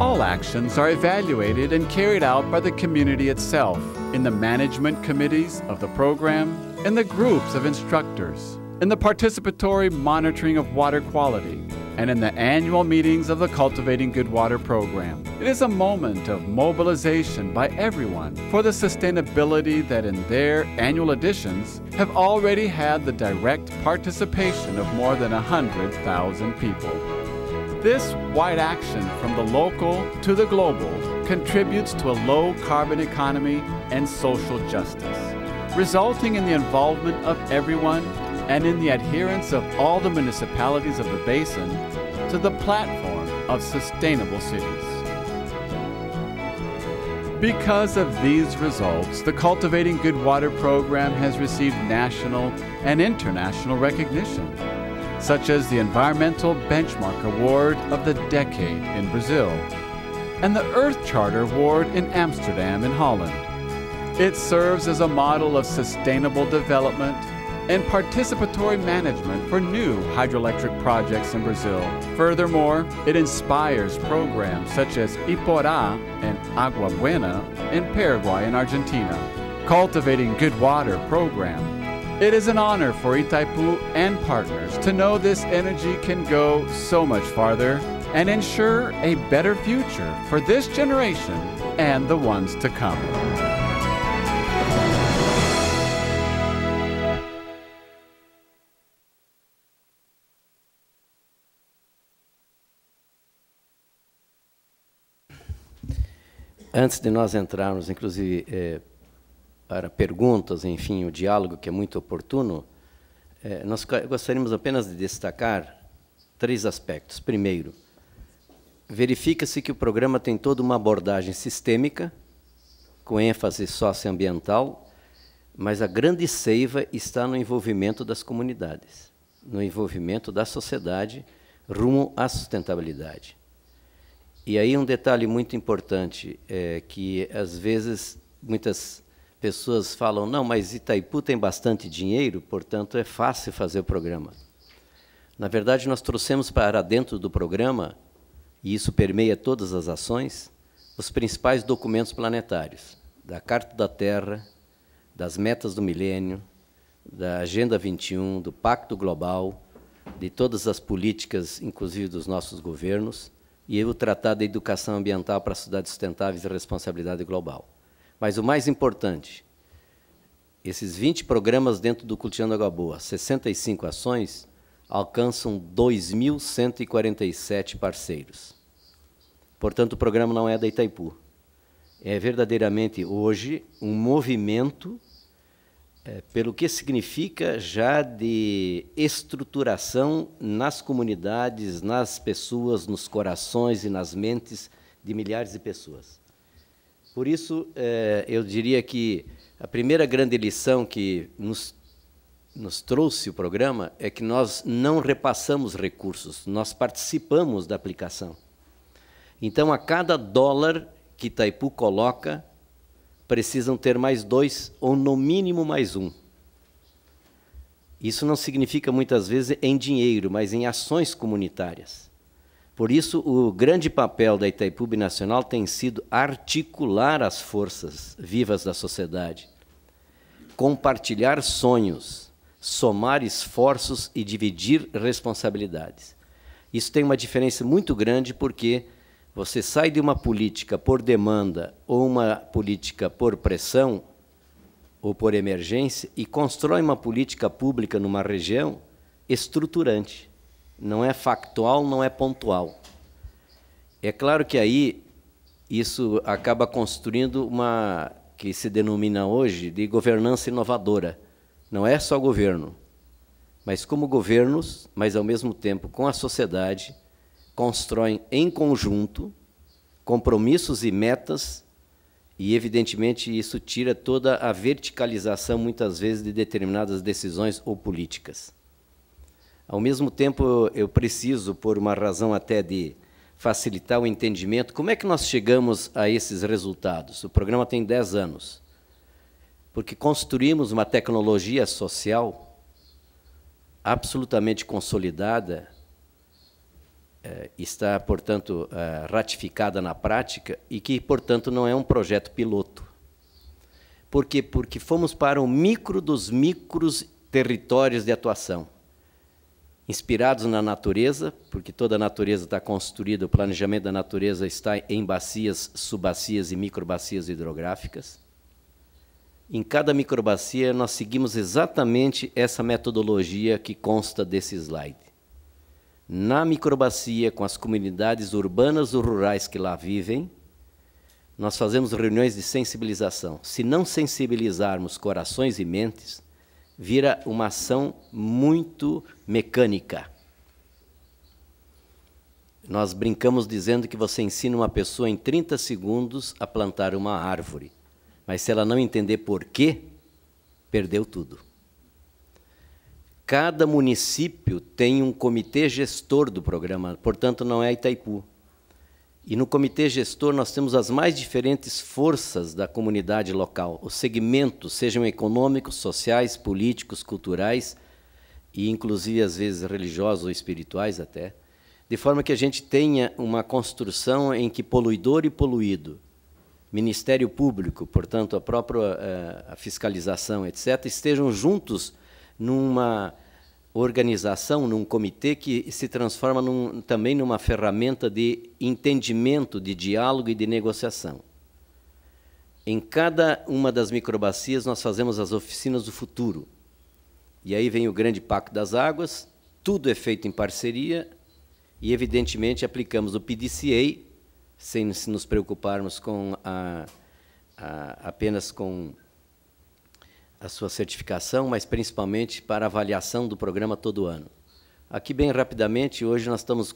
All actions are evaluated and carried out by the community itself in the management committees of the program, in the groups of instructors, in the participatory monitoring of water quality, and in the annual meetings of the Cultivating Good Water program. It is a moment of mobilization by everyone for the sustainability that in their annual editions have already had the direct participation of more than 100,000 people. This wide action from the local to the global contributes to a low carbon economy and social justice, resulting in the involvement of everyone and in the adherence of all the municipalities of the basin to the platform of sustainable cities. Because of these results, the Cultivating Good Water program has received national and international recognition such as the Environmental Benchmark Award of the Decade in Brazil and the Earth Charter Award in Amsterdam in Holland. It serves as a model of sustainable development and participatory management for new hydroelectric projects in Brazil. Furthermore, it inspires programs such as Iporá and Agua Buena in Paraguay and Argentina. Cultivating Good Water program it is an honor for Itaipu and partners to know this energy can go so much farther and ensure a better future for this generation and the ones to come. Antes de nós entrarmos, inclusive, eh, para perguntas, enfim, o diálogo que é muito oportuno, é, nós gostaríamos apenas de destacar três aspectos. Primeiro, verifica-se que o programa tem toda uma abordagem sistêmica, com ênfase socioambiental, mas a grande seiva está no envolvimento das comunidades, no envolvimento da sociedade rumo à sustentabilidade. E aí um detalhe muito importante é que às vezes muitas pessoas falam, não, mas Itaipu tem bastante dinheiro, portanto é fácil fazer o programa. Na verdade, nós trouxemos para dentro do programa, e isso permeia todas as ações, os principais documentos planetários, da Carta da Terra, das metas do milênio, da Agenda 21, do Pacto Global, de todas as políticas, inclusive dos nossos governos, e o Tratado de Educação Ambiental para Cidades Sustentáveis e Responsabilidade Global. Mas o mais importante, esses 20 programas dentro do Cultivando Água Boa, 65 ações, alcançam 2.147 parceiros. Portanto, o programa não é da Itaipu. É verdadeiramente hoje um movimento é, pelo que significa já de estruturação nas comunidades, nas pessoas, nos corações e nas mentes de milhares de pessoas. Por isso, é, eu diria que a primeira grande lição que nos, nos trouxe o programa é que nós não repassamos recursos, nós participamos da aplicação. Então, a cada dólar que Itaipu coloca, precisam ter mais dois, ou no mínimo mais um. Isso não significa muitas vezes em dinheiro, mas em ações comunitárias. Por isso, o grande papel da Itaipu Binacional tem sido articular as forças vivas da sociedade, compartilhar sonhos, somar esforços e dividir responsabilidades. Isso tem uma diferença muito grande porque você sai de uma política por demanda ou uma política por pressão ou por emergência e constrói uma política pública numa região estruturante não é factual, não é pontual. É claro que aí isso acaba construindo uma que se denomina hoje de governança inovadora. Não é só governo, mas como governos, mas ao mesmo tempo com a sociedade, constroem em conjunto compromissos e metas, e evidentemente isso tira toda a verticalização muitas vezes de determinadas decisões ou políticas. Ao mesmo tempo, eu preciso, por uma razão até de facilitar o entendimento, como é que nós chegamos a esses resultados? O programa tem 10 anos. Porque construímos uma tecnologia social absolutamente consolidada, eh, está, portanto, eh, ratificada na prática e que, portanto, não é um projeto piloto. Por quê? Porque fomos para o micro dos micros territórios de atuação inspirados na natureza, porque toda a natureza está construída, o planejamento da natureza está em bacias, subbacias e microbacias hidrográficas. Em cada microbacia, nós seguimos exatamente essa metodologia que consta desse slide. Na microbacia, com as comunidades urbanas ou rurais que lá vivem, nós fazemos reuniões de sensibilização. Se não sensibilizarmos corações e mentes, vira uma ação muito mecânica. Nós brincamos dizendo que você ensina uma pessoa em 30 segundos a plantar uma árvore, mas se ela não entender por quê, perdeu tudo. Cada município tem um comitê gestor do programa, portanto, não é Itaipu. E no comitê gestor nós temos as mais diferentes forças da comunidade local, os segmentos, sejam econômicos, sociais, políticos, culturais e inclusive às vezes religiosos ou espirituais até, de forma que a gente tenha uma construção em que poluidor e poluído, Ministério Público, portanto a própria eh, a fiscalização, etc, estejam juntos numa organização, num comitê que se transforma num, também numa ferramenta de entendimento, de diálogo e de negociação. Em cada uma das microbacias, nós fazemos as oficinas do futuro. E aí vem o grande pacto das águas, tudo é feito em parceria e, evidentemente, aplicamos o PDCA, sem nos preocuparmos com a, a, apenas com a sua certificação, mas principalmente para avaliação do programa todo ano. Aqui, bem rapidamente, hoje nós estamos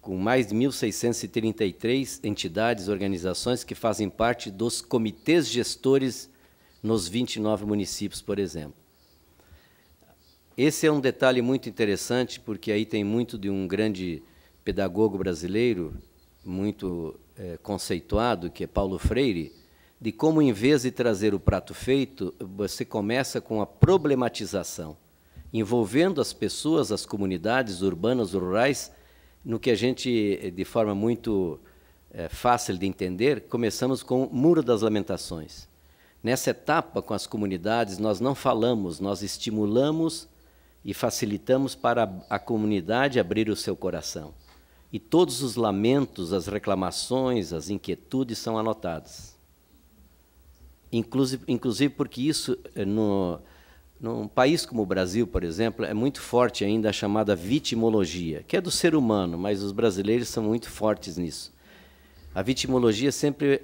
com mais de 1.633 entidades, organizações que fazem parte dos comitês gestores nos 29 municípios, por exemplo. Esse é um detalhe muito interessante, porque aí tem muito de um grande pedagogo brasileiro, muito é, conceituado, que é Paulo Freire, de como, em vez de trazer o prato feito, você começa com a problematização, envolvendo as pessoas, as comunidades urbanas, rurais, no que a gente, de forma muito é, fácil de entender, começamos com o Muro das Lamentações. Nessa etapa, com as comunidades, nós não falamos, nós estimulamos e facilitamos para a comunidade abrir o seu coração. E todos os lamentos, as reclamações, as inquietudes são anotadas inclusive, inclusive porque isso, eh, no, num país como o Brasil, por exemplo, é muito forte ainda a chamada vitimologia, que é do ser humano, mas os brasileiros são muito fortes nisso. A vitimologia sempre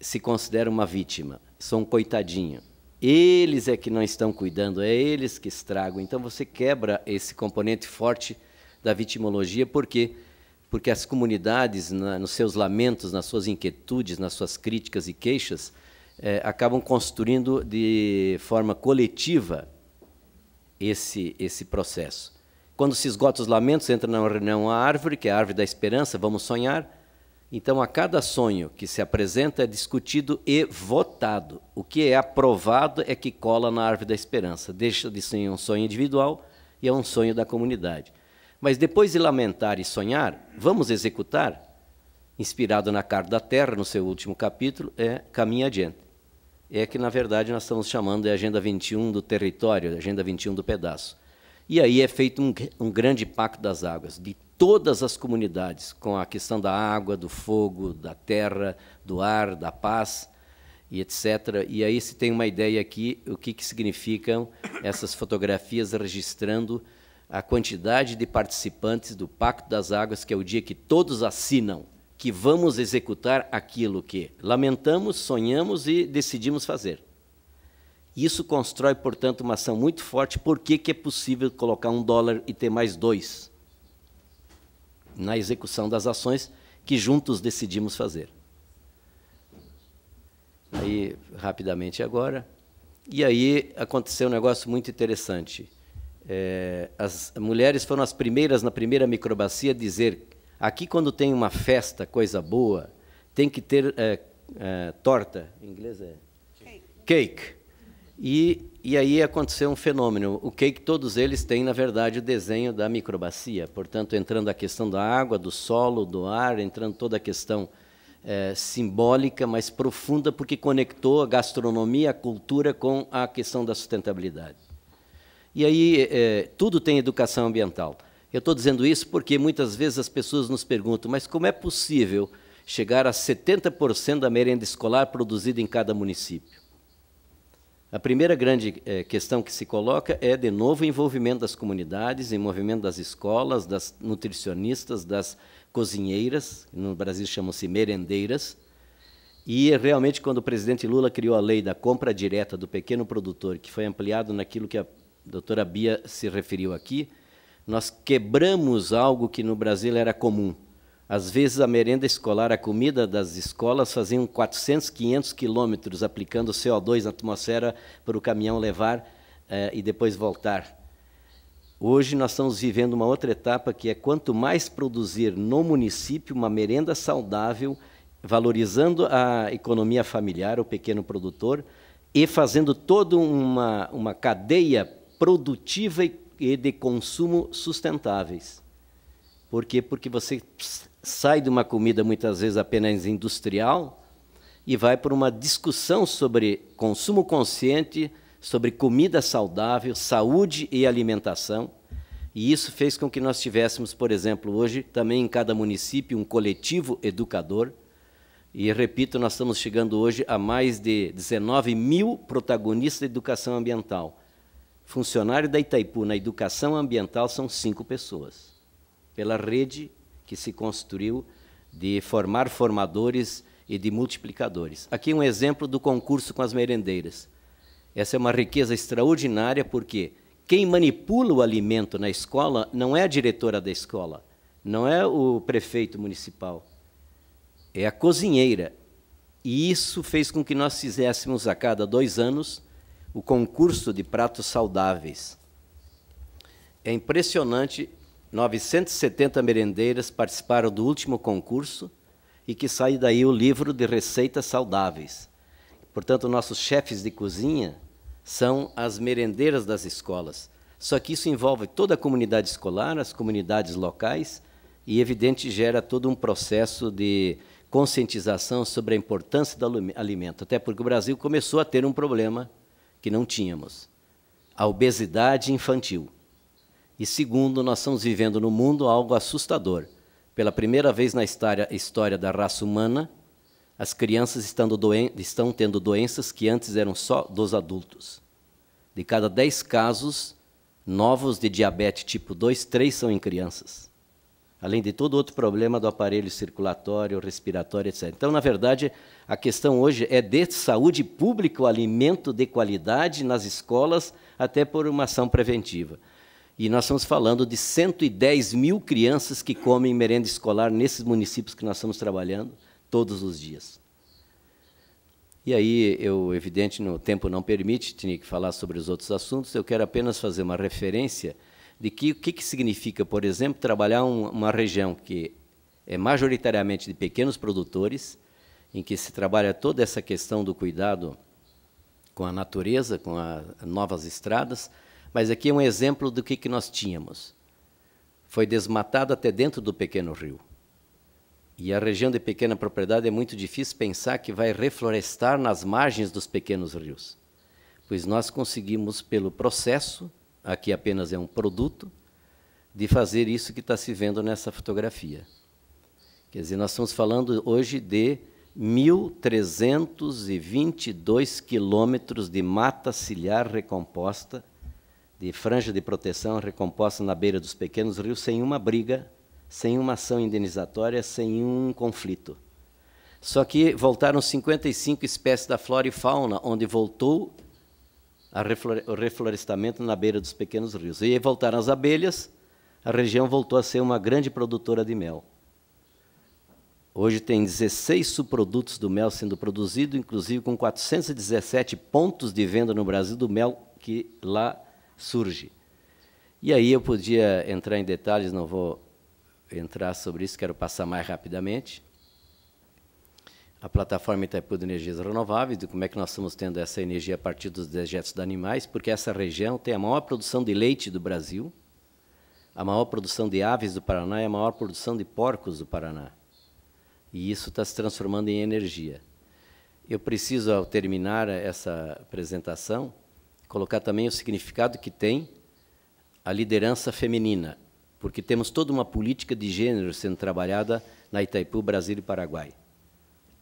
se considera uma vítima, são um coitadinho. Eles é que não estão cuidando, é eles que estragam. Então você quebra esse componente forte da vitimologia, por quê? Porque as comunidades, na, nos seus lamentos, nas suas inquietudes, nas suas críticas e queixas, é, acabam construindo de forma coletiva esse, esse processo. Quando se esgota os lamentos, entra na reunião a árvore, que é a árvore da esperança, vamos sonhar. Então, a cada sonho que se apresenta é discutido e votado. O que é aprovado é que cola na árvore da esperança. Deixa de ser um sonho individual e é um sonho da comunidade. Mas depois de lamentar e sonhar, vamos executar? Inspirado na Carta da Terra, no seu último capítulo, é caminha adiante é que, na verdade, nós estamos chamando de Agenda 21 do território, Agenda 21 do pedaço. E aí é feito um, um grande pacto das águas, de todas as comunidades, com a questão da água, do fogo, da terra, do ar, da paz, e etc. E aí se tem uma ideia aqui, o que, que significam essas fotografias registrando a quantidade de participantes do Pacto das Águas, que é o dia que todos assinam que vamos executar aquilo que lamentamos, sonhamos e decidimos fazer. Isso constrói, portanto, uma ação muito forte. Por que, é possível colocar um dólar e ter mais dois na execução das ações que juntos decidimos fazer? Aí, rapidamente agora. E aí aconteceu um negócio muito interessante. É, as mulheres foram as primeiras na primeira microbacia a dizer Aqui, quando tem uma festa, coisa boa, tem que ter é, é, torta, em inglês é cake. cake. E, e aí aconteceu um fenômeno. O cake, todos eles têm, na verdade, o desenho da microbacia. Portanto, entrando a questão da água, do solo, do ar, entrando toda a questão é, simbólica, mas profunda, porque conectou a gastronomia, a cultura com a questão da sustentabilidade. E aí, tudo tem educação ambiental. Eu estou dizendo isso porque muitas vezes as pessoas nos perguntam, mas como é possível chegar a 70% da merenda escolar produzida em cada município? A primeira grande eh, questão que se coloca é, de novo, o envolvimento das comunidades, o envolvimento das escolas, das nutricionistas, das cozinheiras, no Brasil chamam-se merendeiras. E realmente, quando o presidente Lula criou a lei da compra direta do pequeno produtor, que foi ampliado naquilo que a doutora Bia se referiu aqui, nós quebramos algo que no Brasil era comum. Às vezes a merenda escolar, a comida das escolas faziam 400, 500 quilômetros aplicando CO2 na atmosfera para o caminhão levar eh, e depois voltar. Hoje nós estamos vivendo uma outra etapa que é quanto mais produzir no município uma merenda saudável, valorizando a economia familiar, o pequeno produtor, e fazendo toda uma, uma cadeia produtiva e e de consumo sustentáveis. Por quê? Porque você sai de uma comida muitas vezes apenas industrial e vai para uma discussão sobre consumo consciente, sobre comida saudável, saúde e alimentação. E isso fez com que nós tivéssemos, por exemplo, hoje, também em cada município, um coletivo educador. E, repito, nós estamos chegando hoje a mais de 19 mil protagonistas de educação ambiental. Funcionário da Itaipu na educação ambiental são cinco pessoas, pela rede que se construiu de formar formadores e de multiplicadores. Aqui um exemplo do concurso com as merendeiras. Essa é uma riqueza extraordinária porque quem manipula o alimento na escola não é a diretora da escola, não é o prefeito municipal, é a cozinheira. E isso fez com que nós fizéssemos a cada dois anos o concurso de pratos saudáveis. É impressionante, 970 merendeiras participaram do último concurso e que sai daí o livro de receitas saudáveis. Portanto, nossos chefes de cozinha são as merendeiras das escolas. Só que isso envolve toda a comunidade escolar, as comunidades locais e, evidente, gera todo um processo de conscientização sobre a importância do alimento, até porque o Brasil começou a ter um problema que não tínhamos, a obesidade infantil. E segundo, nós estamos vivendo no mundo algo assustador. Pela primeira vez na história, da raça humana, as crianças estão tendo doenças que antes eram só dos adultos. De cada 10 casos novos de diabetes tipo 2, 3 são em crianças além de todo outro problema do aparelho circulatório, respiratório, etc. Então, na verdade, a questão hoje é de saúde pública o alimento de qualidade nas escolas, até por uma ação preventiva. E nós estamos falando de 110 mil crianças que comem merenda escolar nesses municípios que nós estamos trabalhando todos os dias. E aí, eu, evidente, no tempo não permite, tinha que falar sobre os outros assuntos, eu quero apenas fazer uma referência de que o que, que significa, por exemplo, trabalhar um, uma região que é majoritariamente de pequenos produtores, em que se trabalha toda essa questão do cuidado com a natureza, com as novas estradas, mas aqui é um exemplo do que, que nós tínhamos. Foi desmatado até dentro do pequeno rio. E a região de pequena propriedade é muito difícil pensar que vai reflorestar nas margens dos pequenos rios, pois nós conseguimos, pelo processo, aqui apenas é um produto, de fazer isso que está se vendo nessa fotografia. Quer dizer, nós estamos falando hoje de 1.322 quilômetros de mata ciliar recomposta, de franja de proteção recomposta na beira dos pequenos rios, sem uma briga, sem uma ação indenizatória, sem um conflito. Só que voltaram 55 espécies da flora e fauna, onde voltou o reflorestamento na beira dos pequenos rios. E aí voltaram as abelhas, a região voltou a ser uma grande produtora de mel. Hoje tem 16 subprodutos do mel sendo produzido, inclusive com 417 pontos de venda no Brasil do mel que lá surge. E aí eu podia entrar em detalhes, não vou entrar sobre isso, quero passar mais rapidamente a plataforma Itaipu de Energias Renováveis, de como é que nós estamos tendo essa energia a partir dos dejetos de animais, porque essa região tem a maior produção de leite do Brasil, a maior produção de aves do Paraná e a maior produção de porcos do Paraná. E isso está se transformando em energia. Eu preciso, ao terminar essa apresentação, colocar também o significado que tem a liderança feminina, porque temos toda uma política de gênero sendo trabalhada na Itaipu, Brasil e Paraguai.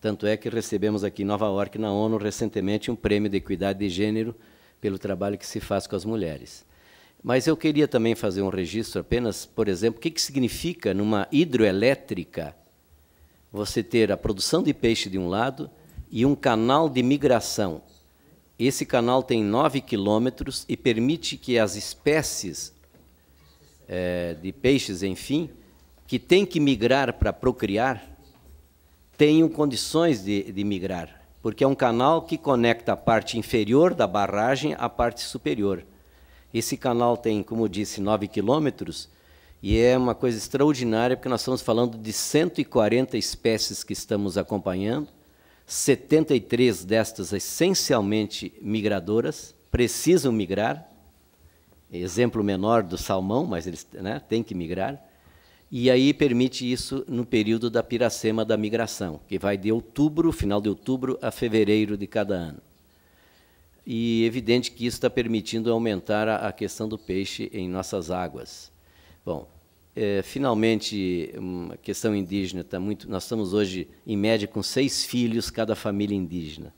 Tanto é que recebemos aqui em Nova York, na ONU, recentemente um prêmio de equidade de gênero pelo trabalho que se faz com as mulheres. Mas eu queria também fazer um registro apenas, por exemplo, o que, que significa numa hidroelétrica você ter a produção de peixe de um lado e um canal de migração. Esse canal tem 9 quilômetros e permite que as espécies é, de peixes, enfim, que têm que migrar para procriar, tenham condições de, de migrar, porque é um canal que conecta a parte inferior da barragem à parte superior. Esse canal tem, como disse, 9 quilômetros, e é uma coisa extraordinária, porque nós estamos falando de 140 espécies que estamos acompanhando, 73 destas essencialmente migradoras, precisam migrar, exemplo menor do salmão, mas eles né, têm que migrar, e aí permite isso no período da piracema da migração, que vai de outubro, final de outubro, a fevereiro de cada ano. E evidente que isso está permitindo aumentar a, questão do peixe em nossas águas. Bom, é, finalmente, a questão indígena está muito. Nós estamos hoje, em média, com seis filhos cada família indígena,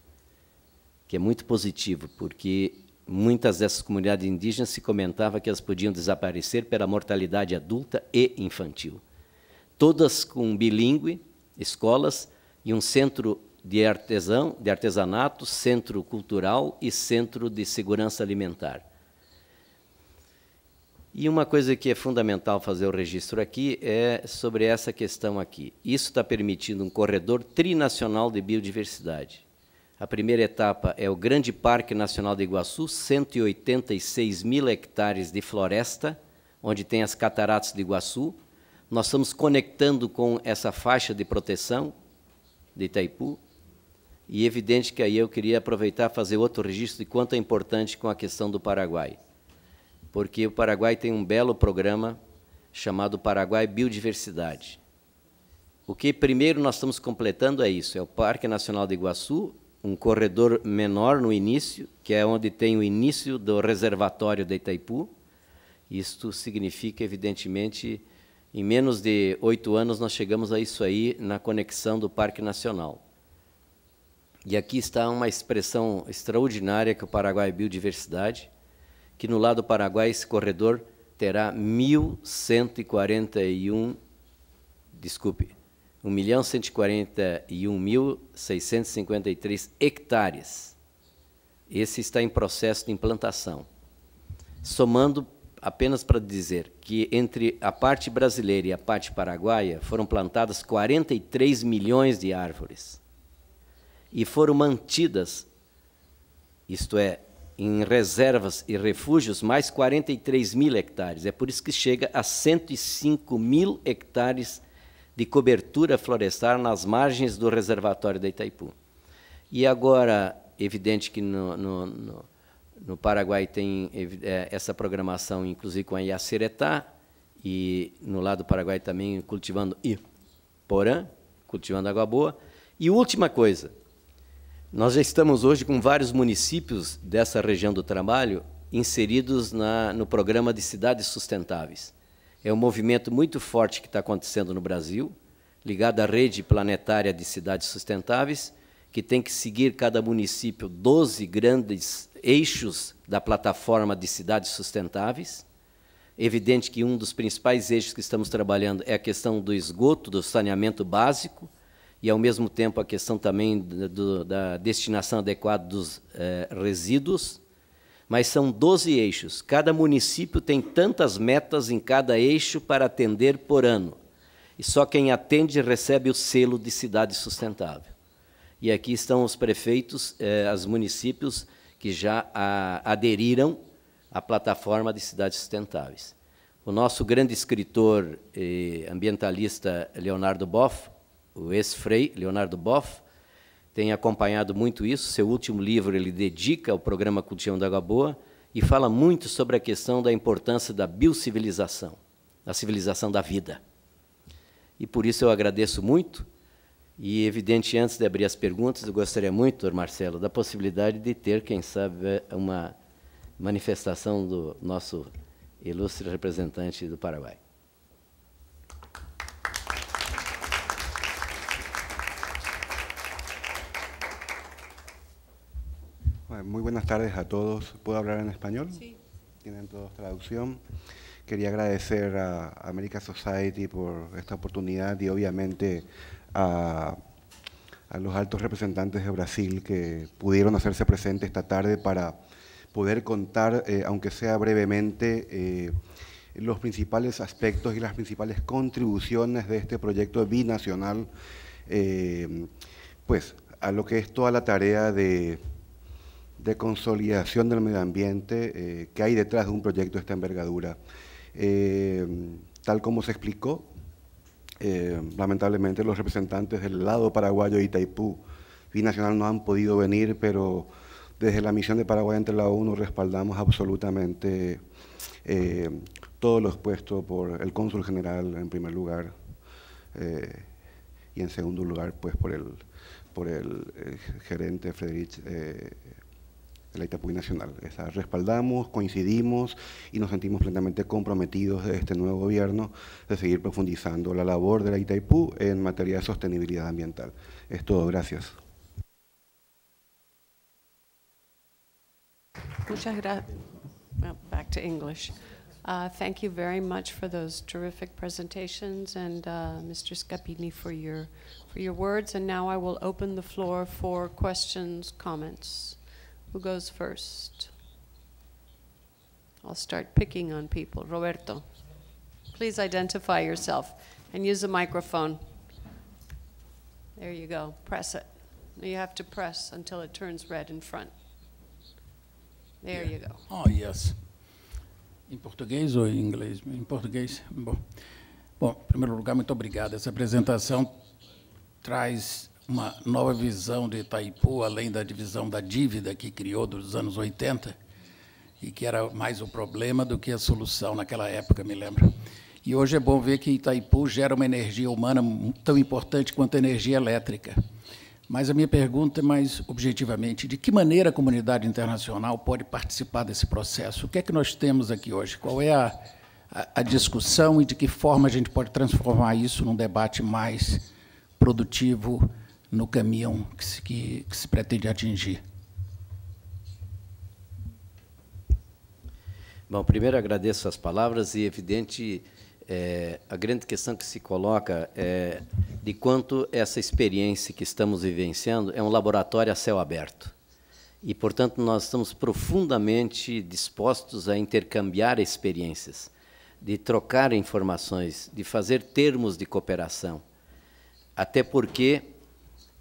que é muito positivo, porque muitas dessas comunidades indígenas se comentava que elas podiam desaparecer pela mortalidade adulta e infantil. Todas com bilíngue, escolas e um centro de artesão, de artesanato, centro cultural e centro de segurança alimentar. E uma coisa que é fundamental fazer o registro aqui é sobre essa questão aqui. Isso está permitindo um corredor trinacional de biodiversidade a primeira etapa é o Grande Parque Nacional do Iguaçu, 186 mil hectares de floresta, onde tem as cataratas do Iguaçu. Nós estamos conectando com essa faixa de proteção de Itaipu. E evidente que aí eu queria aproveitar e fazer outro registro de quanto é importante com a questão do Paraguai. Porque o Paraguai tem um belo programa chamado Paraguai Biodiversidade. O que primeiro nós estamos completando é isso, é o Parque Nacional do Iguaçu um corredor menor no início, que é onde tem o início do reservatório de Itaipu. Isto significa, evidentemente, em menos de oito anos nós chegamos a isso aí na conexão do Parque Nacional. E aqui está uma expressão extraordinária que o Paraguai é Biodiversidade, que no lado do Paraguai esse corredor terá 1.141, desculpe, 1.141.653 hectares. Esse está em processo de implantação. Somando apenas para dizer que entre a parte brasileira e a parte paraguaia foram plantadas 43 milhões de árvores e foram mantidas, isto é, em reservas e refúgios, mais 43 mil hectares. É por isso que chega a 105 mil hectares de cobertura florestal nas margens do reservatório da Itaipu. E agora, evidente que no, no, no, no Paraguai tem é, essa programação, inclusive com a Iaceretá, e no lado do Paraguai também cultivando iporã cultivando água boa. E última coisa, nós já estamos hoje com vários municípios dessa região do trabalho inseridos na, no programa de cidades sustentáveis é um movimento muito forte que está acontecendo no Brasil, ligado à rede planetária de cidades sustentáveis, que tem que seguir cada município 12 grandes eixos da plataforma de cidades sustentáveis. Evidente que um dos principais eixos que estamos trabalhando é a questão do esgoto, do saneamento básico, e, ao mesmo tempo, a questão também do, da destinação adequada dos eh, resíduos mas são 12 eixos. Cada município tem tantas metas em cada eixo para atender por ano. E só quem atende recebe o selo de cidade sustentável. E aqui estão os prefeitos, eh, os municípios que já a, aderiram à plataforma de cidades sustentáveis. O nosso grande escritor e ambientalista Leonardo Boff, o ex-frei Leonardo Boff, tem acompanhado muito isso. Seu último livro ele dedica ao programa Cultivo da Água Boa e fala muito sobre a questão da importância da biocivilização, da civilização da vida. E por isso eu agradeço muito. E, evidente, antes de abrir as perguntas, eu gostaria muito, doutor Marcelo, da possibilidade de ter, quem sabe, uma manifestação do nosso ilustre representante do Paraguai. Eh, muy buenas tardes a todos. ¿Puedo hablar en español? Sí. Tienen todos traducción. Quería agradecer a America Society por esta oportunidad y obviamente a, los altos representantes de Brasil que pudieron hacerse presentes esta tarde para poder contar, eh, aunque sea brevemente, eh, los principales aspectos y las principales contribuciones de este proyecto binacional, pues a lo que es toda la tarea de de consolidación del medio ambiente eh, que hay detrás de un proyecto de esta envergadura. Eh, tal como se explicó, eh, lamentablemente los representantes del lado paraguayo y Itaipú Binacional no han podido venir, pero desde la misión de Paraguay entre la ONU respaldamos absolutamente todo lo expuesto por el cónsul general en primer lugar y en segundo lugar pues por el, por el gerente Friedrich de la Itapuí Nacional. Esa, respaldamos, coincidimos y nos sentimos plenamente comprometidos de este nuevo gobierno de seguir profundizando la labor de la Itaipú en materia de sostenibilidad ambiental. Es todo, gracias. Muchas gracias. Well, back to English. Uh, thank you very much for those terrific presentations and uh, Mr. Scapini for your, for your words. And now I will open the floor for questions, comments. Who goes first? I'll start picking on people. Roberto, please identify yourself and use the microphone. There you go. Press it. You have to press until it turns red in front. There yeah. you go. Oh, yes. In Portuguese or In English? In Portuguese. Bom, Bom primeiro lugar, muito obrigado. Essa apresentação traz uma nova visão de Itaipu, além da divisão da dívida que criou dos anos 80, e que era mais o problema do que a solução naquela época, me lembro. E hoje é bom ver que Itaipu gera uma energia humana tão importante quanto a energia elétrica. Mas a minha pergunta é mais objetivamente: de que maneira a comunidade internacional pode participar desse processo? O que é que nós temos aqui hoje? Qual é a, a, a discussão e de que forma a gente pode transformar isso num debate mais produtivo, no caminho que se, que, que se pretende atingir. Bom, primeiro agradeço as palavras e, evidente, é, a grande questão que se coloca é de quanto essa experiência que estamos vivenciando é um laboratório a céu aberto. E, portanto, nós estamos profundamente dispostos a intercambiar experiências, de trocar informações, de fazer termos de cooperação. Até porque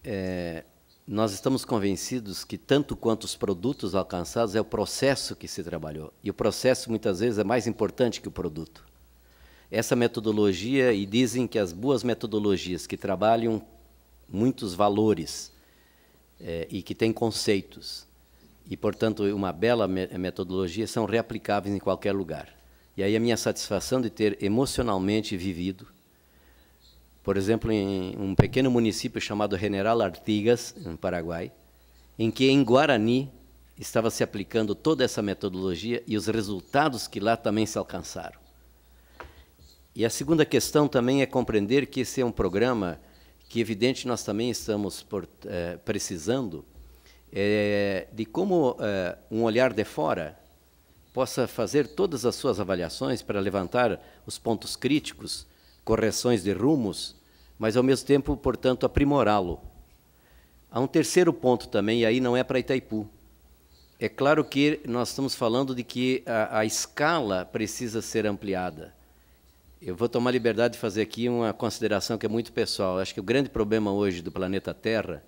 é, nós estamos convencidos que tanto quanto os produtos alcançados é o processo que se trabalhou. E o processo, muitas vezes, é mais importante que o produto. Essa metodologia, e dizem que as boas metodologias que trabalham muitos valores é, e que têm conceitos, e, portanto, uma bela me metodologia, são reaplicáveis em qualquer lugar. E aí a minha satisfação de ter emocionalmente vivido por exemplo, em um pequeno município chamado General Artigas, no Paraguai, em que em Guarani estava se aplicando toda essa metodologia e os resultados que lá também se alcançaram. E a segunda questão também é compreender que esse é um programa que, evidente, nós também estamos por, eh, precisando eh, de como eh, um olhar de fora possa fazer todas as suas avaliações para levantar os pontos críticos correções de rumos, mas ao mesmo tempo, portanto, aprimorá-lo. Há um terceiro ponto também, e aí não é para Itaipu. É claro que nós estamos falando de que a, a escala precisa ser ampliada. Eu vou tomar liberdade de fazer aqui uma consideração que é muito pessoal. Acho que o grande problema hoje do planeta Terra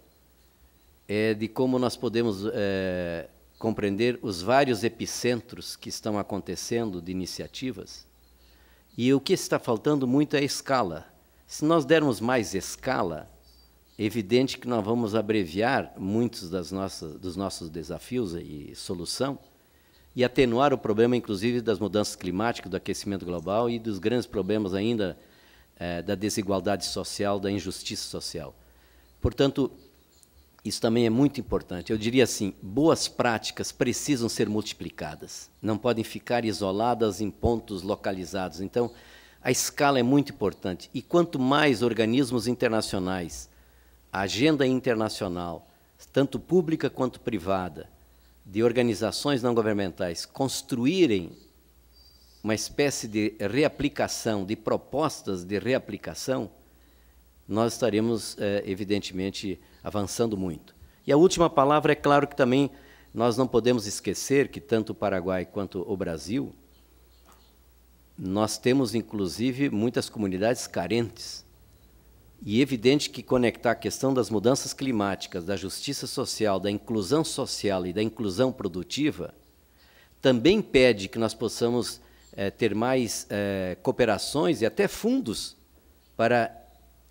é de como nós podemos é, compreender os vários epicentros que estão acontecendo de iniciativas e o que está faltando muito é escala. Se nós dermos mais escala, é evidente que nós vamos abreviar muitos das nossas, dos nossos desafios e solução e atenuar o problema, inclusive, das mudanças climáticas, do aquecimento global e dos grandes problemas ainda eh, da desigualdade social, da injustiça social. Portanto, isso também é muito importante. Eu diria assim: boas práticas precisam ser multiplicadas, não podem ficar isoladas em pontos localizados. Então, a escala é muito importante. E quanto mais organismos internacionais, a agenda internacional, tanto pública quanto privada, de organizações não governamentais construírem uma espécie de reaplicação, de propostas de reaplicação, nós estaremos, eh, evidentemente, avançando muito. E a última palavra, é claro que também nós não podemos esquecer que tanto o Paraguai quanto o Brasil, nós temos inclusive muitas comunidades carentes. E é evidente que conectar a questão das mudanças climáticas, da justiça social, da inclusão social e da inclusão produtiva também pede que nós possamos é, ter mais é, cooperações e até fundos para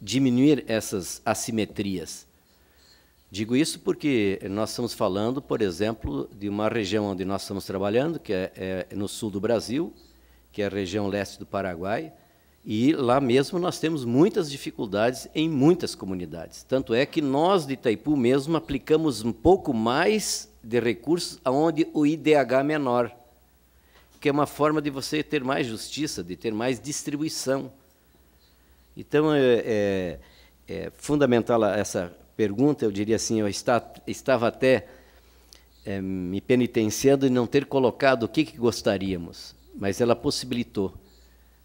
diminuir essas assimetrias. Digo isso porque nós estamos falando, por exemplo, de uma região onde nós estamos trabalhando, que é, é no sul do Brasil, que é a região leste do Paraguai, e lá mesmo nós temos muitas dificuldades em muitas comunidades. Tanto é que nós de Itaipu mesmo aplicamos um pouco mais de recursos aonde o IDH é menor, que é uma forma de você ter mais justiça, de ter mais distribuição. Então é, é, é fundamental essa pergunta, eu diria assim, eu está, estava até é, me penitenciando em não ter colocado o que, que gostaríamos, mas ela possibilitou.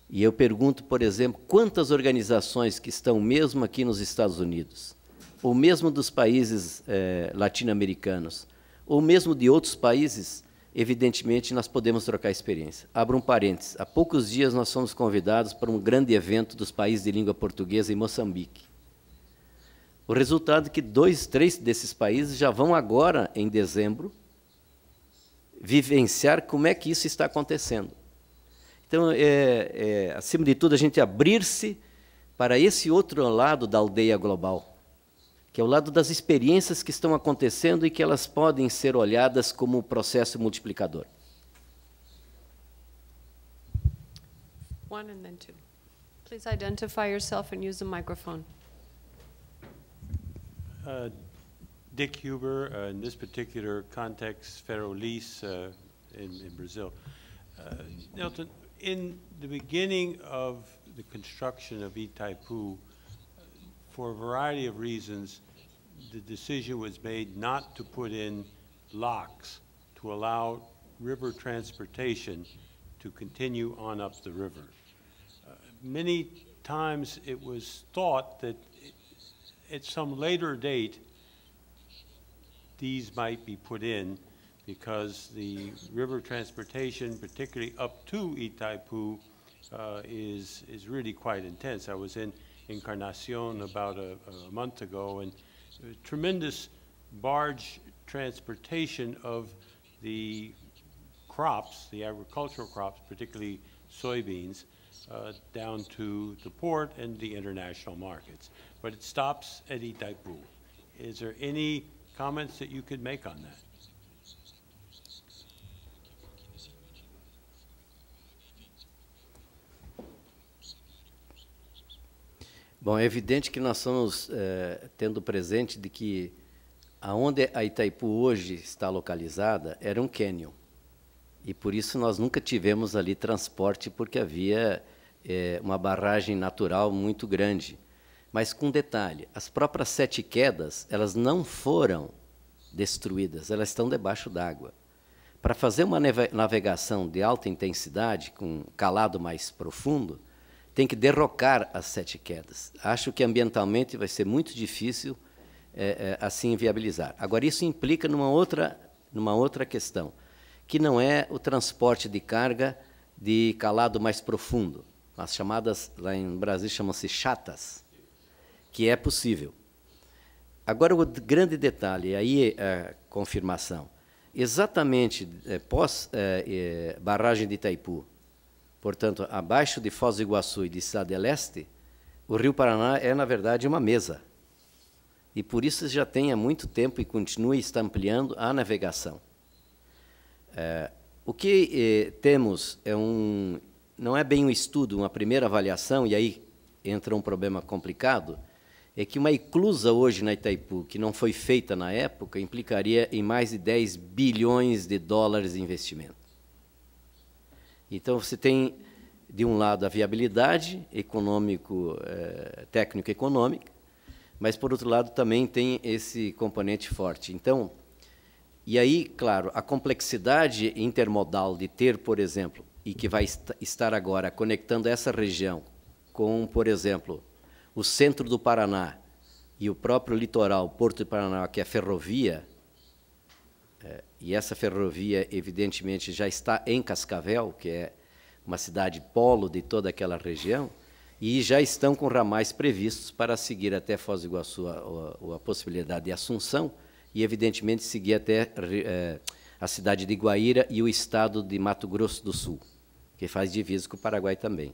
E eu pergunto, por exemplo, quantas organizações que estão mesmo aqui nos Estados Unidos, ou mesmo dos países é, latino-americanos, ou mesmo de outros países, evidentemente nós podemos trocar experiência. Abro um parênteses. Há poucos dias nós fomos convidados para um grande evento dos países de língua portuguesa em Moçambique. O resultado é que dois, três desses países já vão agora, em dezembro, vivenciar como é que isso está acontecendo. Então, é, é, acima de tudo, a gente abrir-se para esse outro lado da aldeia global, que é o lado das experiências que estão acontecendo e que elas podem ser olhadas como um processo multiplicador. One and then two. Please identify yourself and use the microphone. Uh, Dick Huber, uh, in this particular context, Ferro Lease uh, in, in, Brazil. Uh, Nelson, in the beginning of the construction of Itaipu, uh, for a variety of reasons, the decision was made not to put in locks to allow river transportation to continue on up the river. Uh, many times it was thought that at some later date, these might be put in because the river transportation, particularly up to Itaipu, uh, is, is really quite intense. I was in Encarnacion about a, a month ago, and tremendous barge transportation of the crops, the agricultural crops, particularly soybeans, Uh, down to the port and the international markets. But it stops at Itaipu. Is there any comments that you could make on that? Bom, é evidente que nós estamos é, tendo presente de que aonde a Itaipu hoje está localizada era um cânion. E por isso nós nunca tivemos ali transporte, porque havia é, uma barragem natural muito grande. Mas com detalhe, as próprias sete quedas, elas não foram destruídas, elas estão debaixo d'água. Para fazer uma navegação de alta intensidade, com calado mais profundo, tem que derrocar as sete quedas. Acho que ambientalmente vai ser muito difícil é, é, assim viabilizar. Agora, isso implica numa outra, numa outra questão, que não é o transporte de carga de calado mais profundo as chamadas, lá em Brasil chamam-se chatas, que é possível. Agora, o grande detalhe, aí é a é, confirmação. Exatamente é, pós é, é, barragem de Itaipu, portanto, abaixo de Foz do Iguaçu e de Cidade Leste, o Rio Paraná é, na verdade, uma mesa. E por isso já tem há muito tempo e continua e está ampliando a navegação. É, o que é, temos é um não é bem um estudo, uma primeira avaliação, e aí entra um problema complicado, é que uma inclusa hoje na Itaipu, que não foi feita na época, implicaria em mais de 10 bilhões de dólares de investimento. Então, você tem, de um lado, a viabilidade econômico, eh, técnico-econômica, mas, por outro lado, também tem esse componente forte. Então, e aí, claro, a complexidade intermodal de ter, por exemplo, e que vai estar agora conectando essa região com, por exemplo, o centro do Paraná e o próprio litoral, Porto do Paraná, que é a ferrovia, é, e essa ferrovia, evidentemente, já está em Cascavel, que é uma cidade polo de toda aquela região, e já estão com ramais previstos para seguir até Foz do Iguaçu a, a, a possibilidade de Assunção e, evidentemente, seguir até é, a cidade de Guaíra e o estado de Mato Grosso do Sul que faz divisa com o Paraguai também.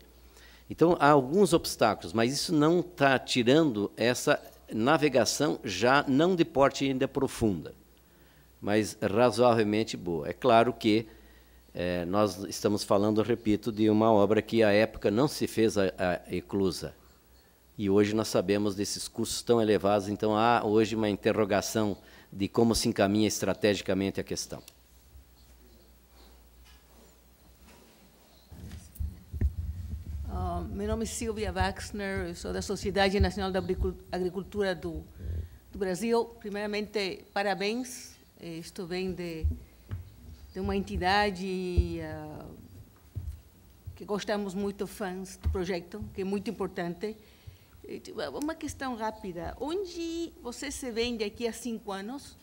Então, há alguns obstáculos, mas isso não está tirando essa navegação já não de porte ainda profunda, mas razoavelmente boa. É claro que é, nós estamos falando, repito, de uma obra que à época não se fez a, a eclusa. E hoje nós sabemos desses custos tão elevados, então há hoje uma interrogação de como se encaminha estrategicamente a questão. meu nome é Silvia Waxner, sou da Sociedade Nacional da Agricultura do, do Brasil. Primeiramente, parabéns. Eh, isto vem de, de uma entidade uh, que gostamos muito, fãs do projeto, que é muito importante. Eh, tipo, uma questão rápida. Onde você se vêem daqui a cinco anos?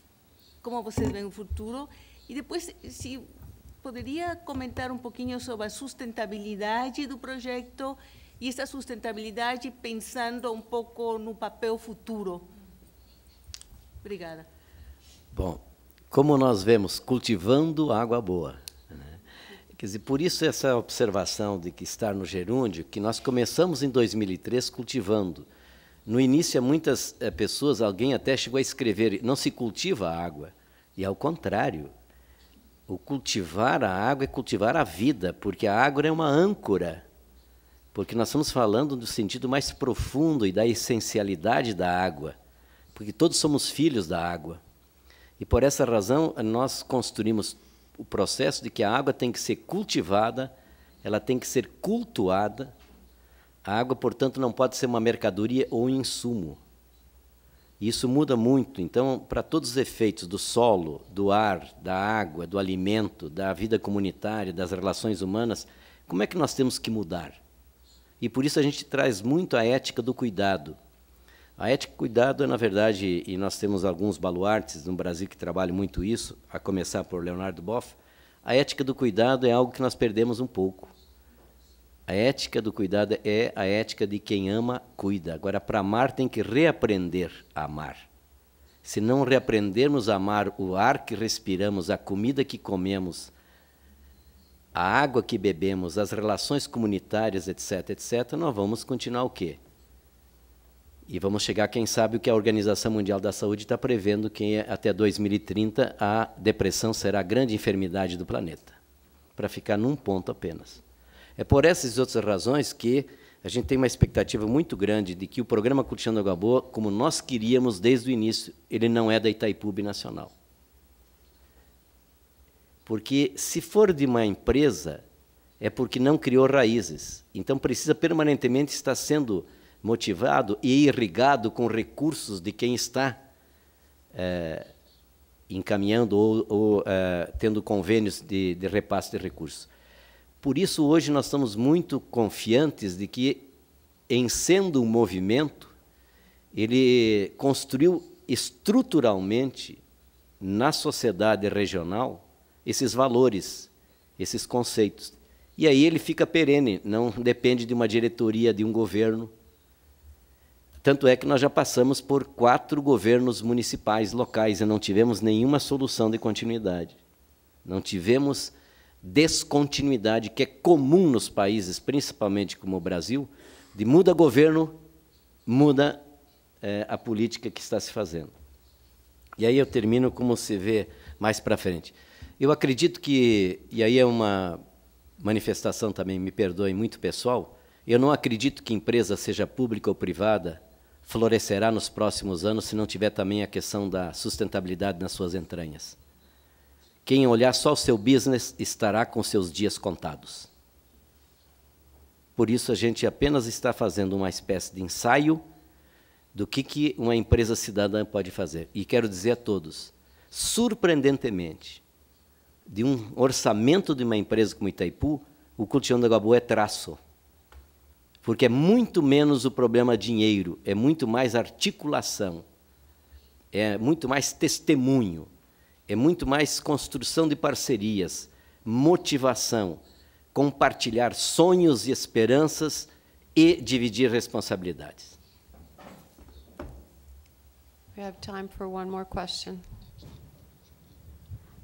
Como você vê o futuro? E depois, se poderia comentar um pouquinho sobre a sustentabilidade do projeto e essa sustentabilidade pensando um pouco no papel futuro? Obrigada. Bom, como nós vemos, cultivando água boa. Né? Quer dizer, por isso essa observação de que estar no gerúndio, que nós começamos em 2003 cultivando. No início, muitas eh, pessoas, alguém até chegou a escrever, não se cultiva água. E ao contrário, o cultivar a água é cultivar a vida, porque a água é uma âncora. Porque nós estamos falando do sentido mais profundo e da essencialidade da água. Porque todos somos filhos da água. E por essa razão, nós construímos o processo de que a água tem que ser cultivada, ela tem que ser cultuada. A água, portanto, não pode ser uma mercadoria ou um insumo. E isso muda muito. Então, para todos os efeitos do solo, do ar, da água, do alimento, da vida comunitária, das relações humanas, como é que nós temos que mudar? E por isso a gente traz muito a ética do cuidado. A ética do cuidado é, na verdade, e nós temos alguns baluartes no Brasil que trabalham muito isso, a começar por Leonardo Boff, a ética do cuidado é algo que nós perdemos um pouco. A ética do cuidado é a ética de quem ama, cuida. Agora, para amar, tem que reaprender a amar. Se não reaprendermos a amar o ar que respiramos, a comida que comemos, a água que bebemos, as relações comunitárias, etc., etc., nós vamos continuar o quê? E vamos chegar, quem sabe, o que a Organização Mundial da Saúde está prevendo, que é até 2030 a depressão será a grande enfermidade do planeta, para ficar num ponto apenas. É por essas e outras razões que a gente tem uma expectativa muito grande de que o programa Curtindo Gaboa, como nós queríamos desde o início, ele não é da Itaipu Nacional. Porque se for de uma empresa, é porque não criou raízes. Então precisa permanentemente estar sendo motivado e irrigado com recursos de quem está é, encaminhando ou, ou é, tendo convênios de, de repasse de recursos. Por isso, hoje nós estamos muito confiantes de que, em sendo um movimento, ele construiu estruturalmente na sociedade regional esses valores, esses conceitos. E aí ele fica perene, não depende de uma diretoria, de um governo. Tanto é que nós já passamos por quatro governos municipais locais e não tivemos nenhuma solução de continuidade. Não tivemos descontinuidade que é comum nos países, principalmente como o Brasil, de muda governo, muda é, a política que está se fazendo. E aí eu termino como se vê mais para frente. Eu acredito que, e aí é uma manifestação também, me perdoe muito pessoal, eu não acredito que empresa, seja pública ou privada, florescerá nos próximos anos se não tiver também a questão da sustentabilidade nas suas entranhas. Quem olhar só o seu business estará com seus dias contados. Por isso, a gente apenas está fazendo uma espécie de ensaio do que, que uma empresa cidadã pode fazer. E quero dizer a todos, surpreendentemente, de um orçamento de uma empresa como Itaipu, o Cultião da gabo é traço. Porque é muito menos o problema dinheiro, é muito mais articulação, é muito mais testemunho é muito mais construção de parcerias, motivação, compartilhar sonhos e esperanças e dividir responsabilidades. We have time for one more question.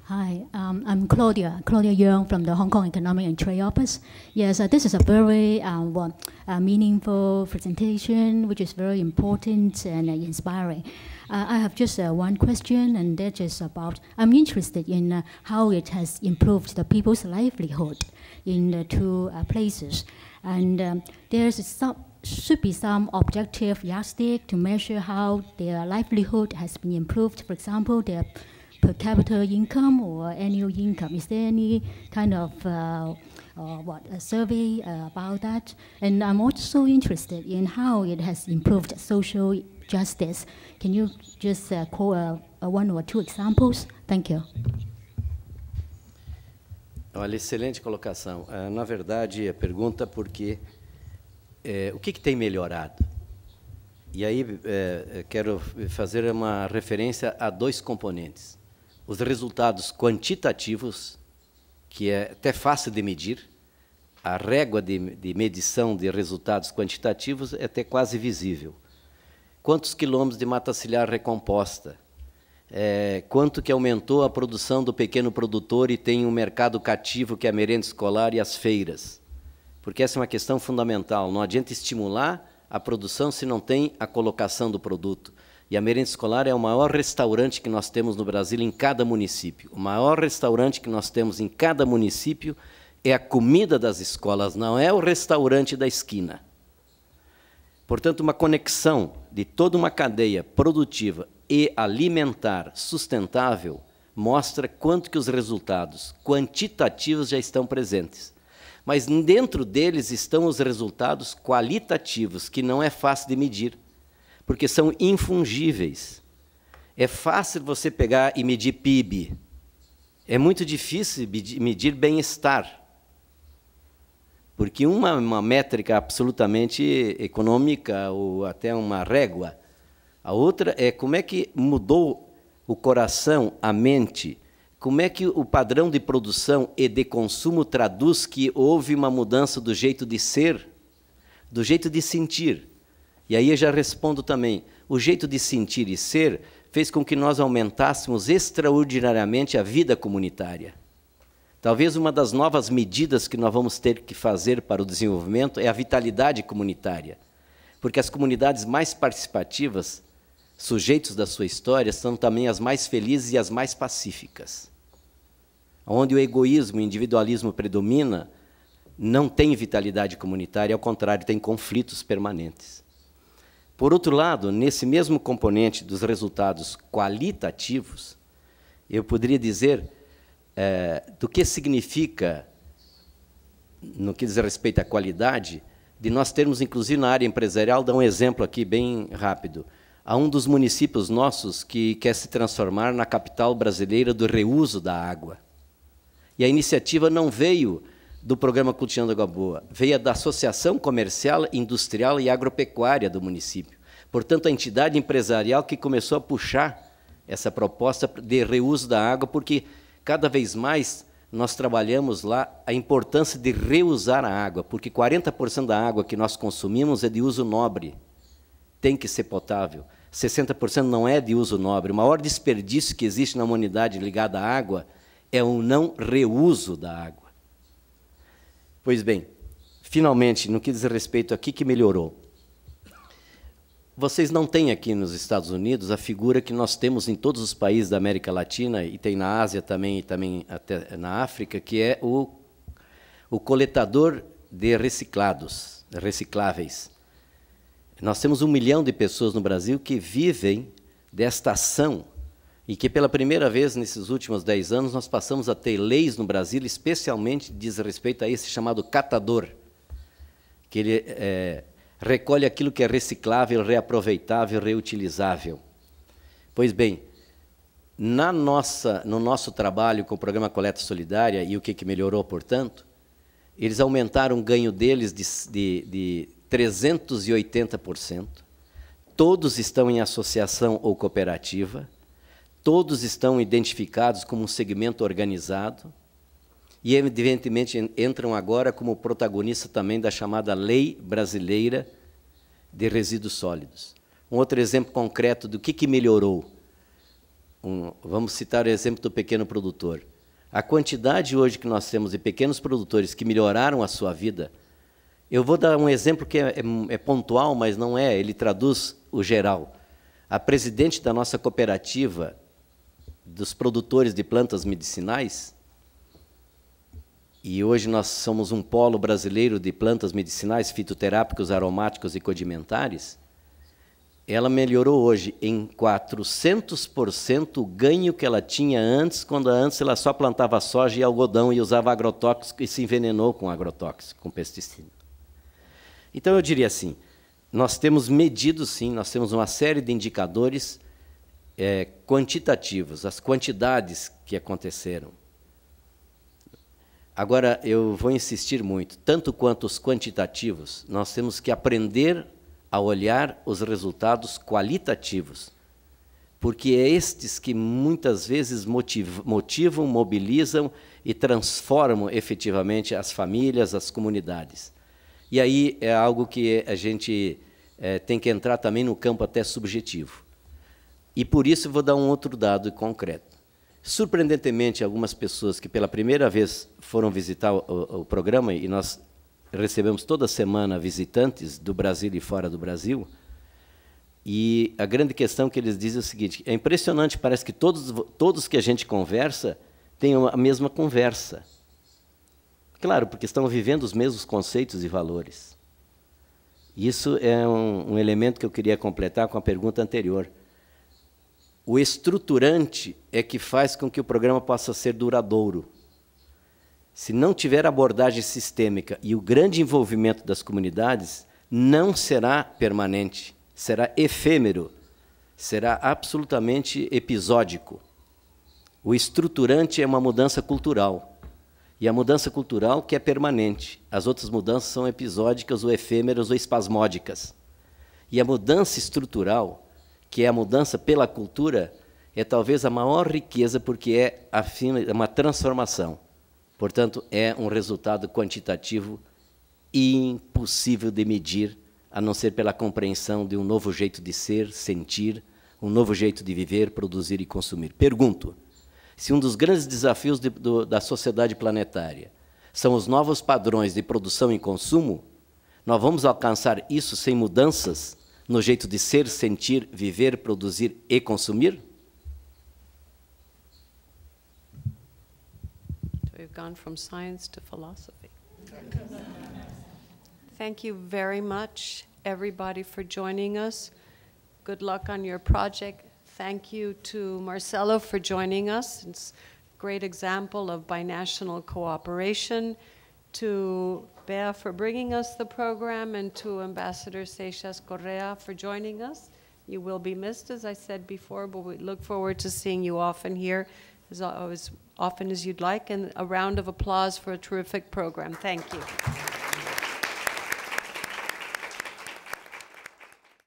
Hi, um, I'm Claudia, Claudia Young from the Hong Kong Economic and Trade Office. Yes, uh, this is a very uh, well, uh, meaningful presentation, which is very important and uh, inspiring. Uh, I have just uh, one question, and that is about, I'm interested in how it has improved the people's livelihood in the two places. And um, there's some, should be some objective yardstick to measure how their livelihood has been improved. For example, their per capita income or annual income? Is there any kind of uh, or uh, what a survey uh, about that? And I'm also interested in how it has improved social justice. Can you just uh, quote uh, uh, one or two examples? Thank you. Olha, excelente colocação. Eh, na verdade, a pergunta porque é, eh, o que, que tem melhorado? E aí é, quero fazer uma referência a dois componentes os resultados quantitativos, que é até fácil de medir, a régua de, de medição de resultados quantitativos é até quase visível. Quantos quilômetros de mata ciliar recomposta? É, quanto que aumentou a produção do pequeno produtor e tem um mercado cativo que é a merenda escolar e as feiras? Porque essa é uma questão fundamental. Não adianta estimular a produção se não tem a colocação do produto. E a merenda escolar é o maior restaurante que nós temos no Brasil em cada município. O maior restaurante que nós temos em cada município é a comida das escolas, não é o restaurante da esquina. Portanto, uma conexão de toda uma cadeia produtiva e alimentar sustentável mostra quanto que os resultados quantitativos já estão presentes. Mas dentro deles estão os resultados qualitativos, que não é fácil de medir porque são infungíveis. É fácil você pegar e medir PIB. É muito difícil medir bem-estar. Porque uma, uma métrica absolutamente econômica ou até uma régua. A outra é como é que mudou o coração, a mente, como é que o padrão de produção e de consumo traduz que houve uma mudança do jeito de ser, do jeito de sentir? E aí eu já respondo também: o jeito de sentir e ser fez com que nós aumentássemos extraordinariamente a vida comunitária. Talvez uma das novas medidas que nós vamos ter que fazer para o desenvolvimento é a vitalidade comunitária, porque as comunidades mais participativas, sujeitos da sua história, são também as mais felizes e as mais pacíficas. Onde o egoísmo e o individualismo predomina, não tem vitalidade comunitária, ao contrário, tem conflitos permanentes. Por outro lado, nesse mesmo componente dos resultados qualitativos, eu poderia dizer é, do que significa, no que diz respeito à qualidade, de nós termos, inclusive na área empresarial, dar um exemplo aqui bem rápido, a um dos municípios nossos que quer se transformar na capital brasileira do reuso da água. E a iniciativa não veio do programa Cultivando Água Boa. Veio da Associação Comercial, Industrial e Agropecuária do município. Portanto, a entidade empresarial que começou a puxar essa proposta de reuso da água, porque cada vez mais nós trabalhamos lá a importância de reusar a água, porque 40% da água que nós consumimos é de uso nobre, tem que ser potável. 60% não é de uso nobre. O maior desperdício que existe na humanidade ligado à água é o não reuso da água. Pois bem, finalmente, no que diz respeito aqui que melhorou. Vocês não têm aqui nos Estados Unidos a figura que nós temos em todos os países da América Latina e tem na Ásia também e também até na África, que é o, o coletador de reciclados, recicláveis. Nós temos um milhão de pessoas no Brasil que vivem desta ação e que pela primeira vez nesses últimos dez anos nós passamos a ter leis no Brasil, especialmente diz respeito a esse chamado catador, que ele é, recolhe aquilo que é reciclável, reaproveitável, reutilizável. Pois bem, na nossa, no nosso trabalho com o programa Coleta Solidária e o que, que melhorou, portanto, eles aumentaram o ganho deles de, de, de 380%. Todos estão em associação ou cooperativa todos estão identificados como um segmento organizado e, evidentemente, entram agora como protagonista também da chamada Lei Brasileira de Resíduos Sólidos. Um outro exemplo concreto do que, que melhorou. Um, vamos citar o exemplo do pequeno produtor. A quantidade hoje que nós temos de pequenos produtores que melhoraram a sua vida, eu vou dar um exemplo que é, é, é pontual, mas não é, ele traduz o geral. A presidente da nossa cooperativa dos produtores de plantas medicinais, e hoje nós somos um polo brasileiro de plantas medicinais, fitoterápicos, aromáticos e codimentares, ela melhorou hoje em 400% o ganho que ela tinha antes, quando antes ela só plantava soja e algodão e usava agrotóxico e se envenenou com agrotóxico, com pesticida. Então eu diria assim, nós temos medido sim, nós temos uma série de indicadores é, quantitativos, as quantidades que aconteceram. Agora, eu vou insistir muito, tanto quanto os quantitativos, nós temos que aprender a olhar os resultados qualitativos, porque é estes que muitas vezes motivam, motivam mobilizam e transformam efetivamente as famílias, as comunidades. E aí é algo que a gente é, tem que entrar também no campo até subjetivo. E por isso vou dar um outro dado concreto. Surpreendentemente, algumas pessoas que pela primeira vez foram visitar o, o programa, e nós recebemos toda semana visitantes do Brasil e fora do Brasil, e a grande questão que eles dizem é o seguinte: é impressionante, parece que todos, todos que a gente conversa têm a mesma conversa. Claro, porque estão vivendo os mesmos conceitos e valores. Isso é um, um elemento que eu queria completar com a pergunta anterior. O estruturante é que faz com que o programa possa ser duradouro. Se não tiver abordagem sistêmica e o grande envolvimento das comunidades, não será permanente, será efêmero, será absolutamente episódico. O estruturante é uma mudança cultural. E a mudança cultural que é permanente. As outras mudanças são episódicas, ou efêmeras, ou espasmódicas. E a mudança estrutural que é a mudança pela cultura, é talvez a maior riqueza, porque é, é uma transformação. Portanto, é um resultado quantitativo impossível de medir, a não ser pela compreensão de um novo jeito de ser, sentir, um novo jeito de viver, produzir e consumir. Pergunto: se um dos grandes desafios de, do, da sociedade planetária são os novos padrões de produção e consumo, nós vamos alcançar isso sem mudanças no jeito de ser, sentir, viver, produzir e consumir? We've gone from science to philosophy. Thank you very much, everybody, for joining us. Good luck on your project. Thank you to Marcelo for joining us. It's a great example of binational cooperation. To for bringing us the program and to Ambassador Seixas Correa for joining us. You will be missed, as I said before, but we look forward to seeing you often here as, as often as you'd like. And a round of applause for a terrific program. Thank you.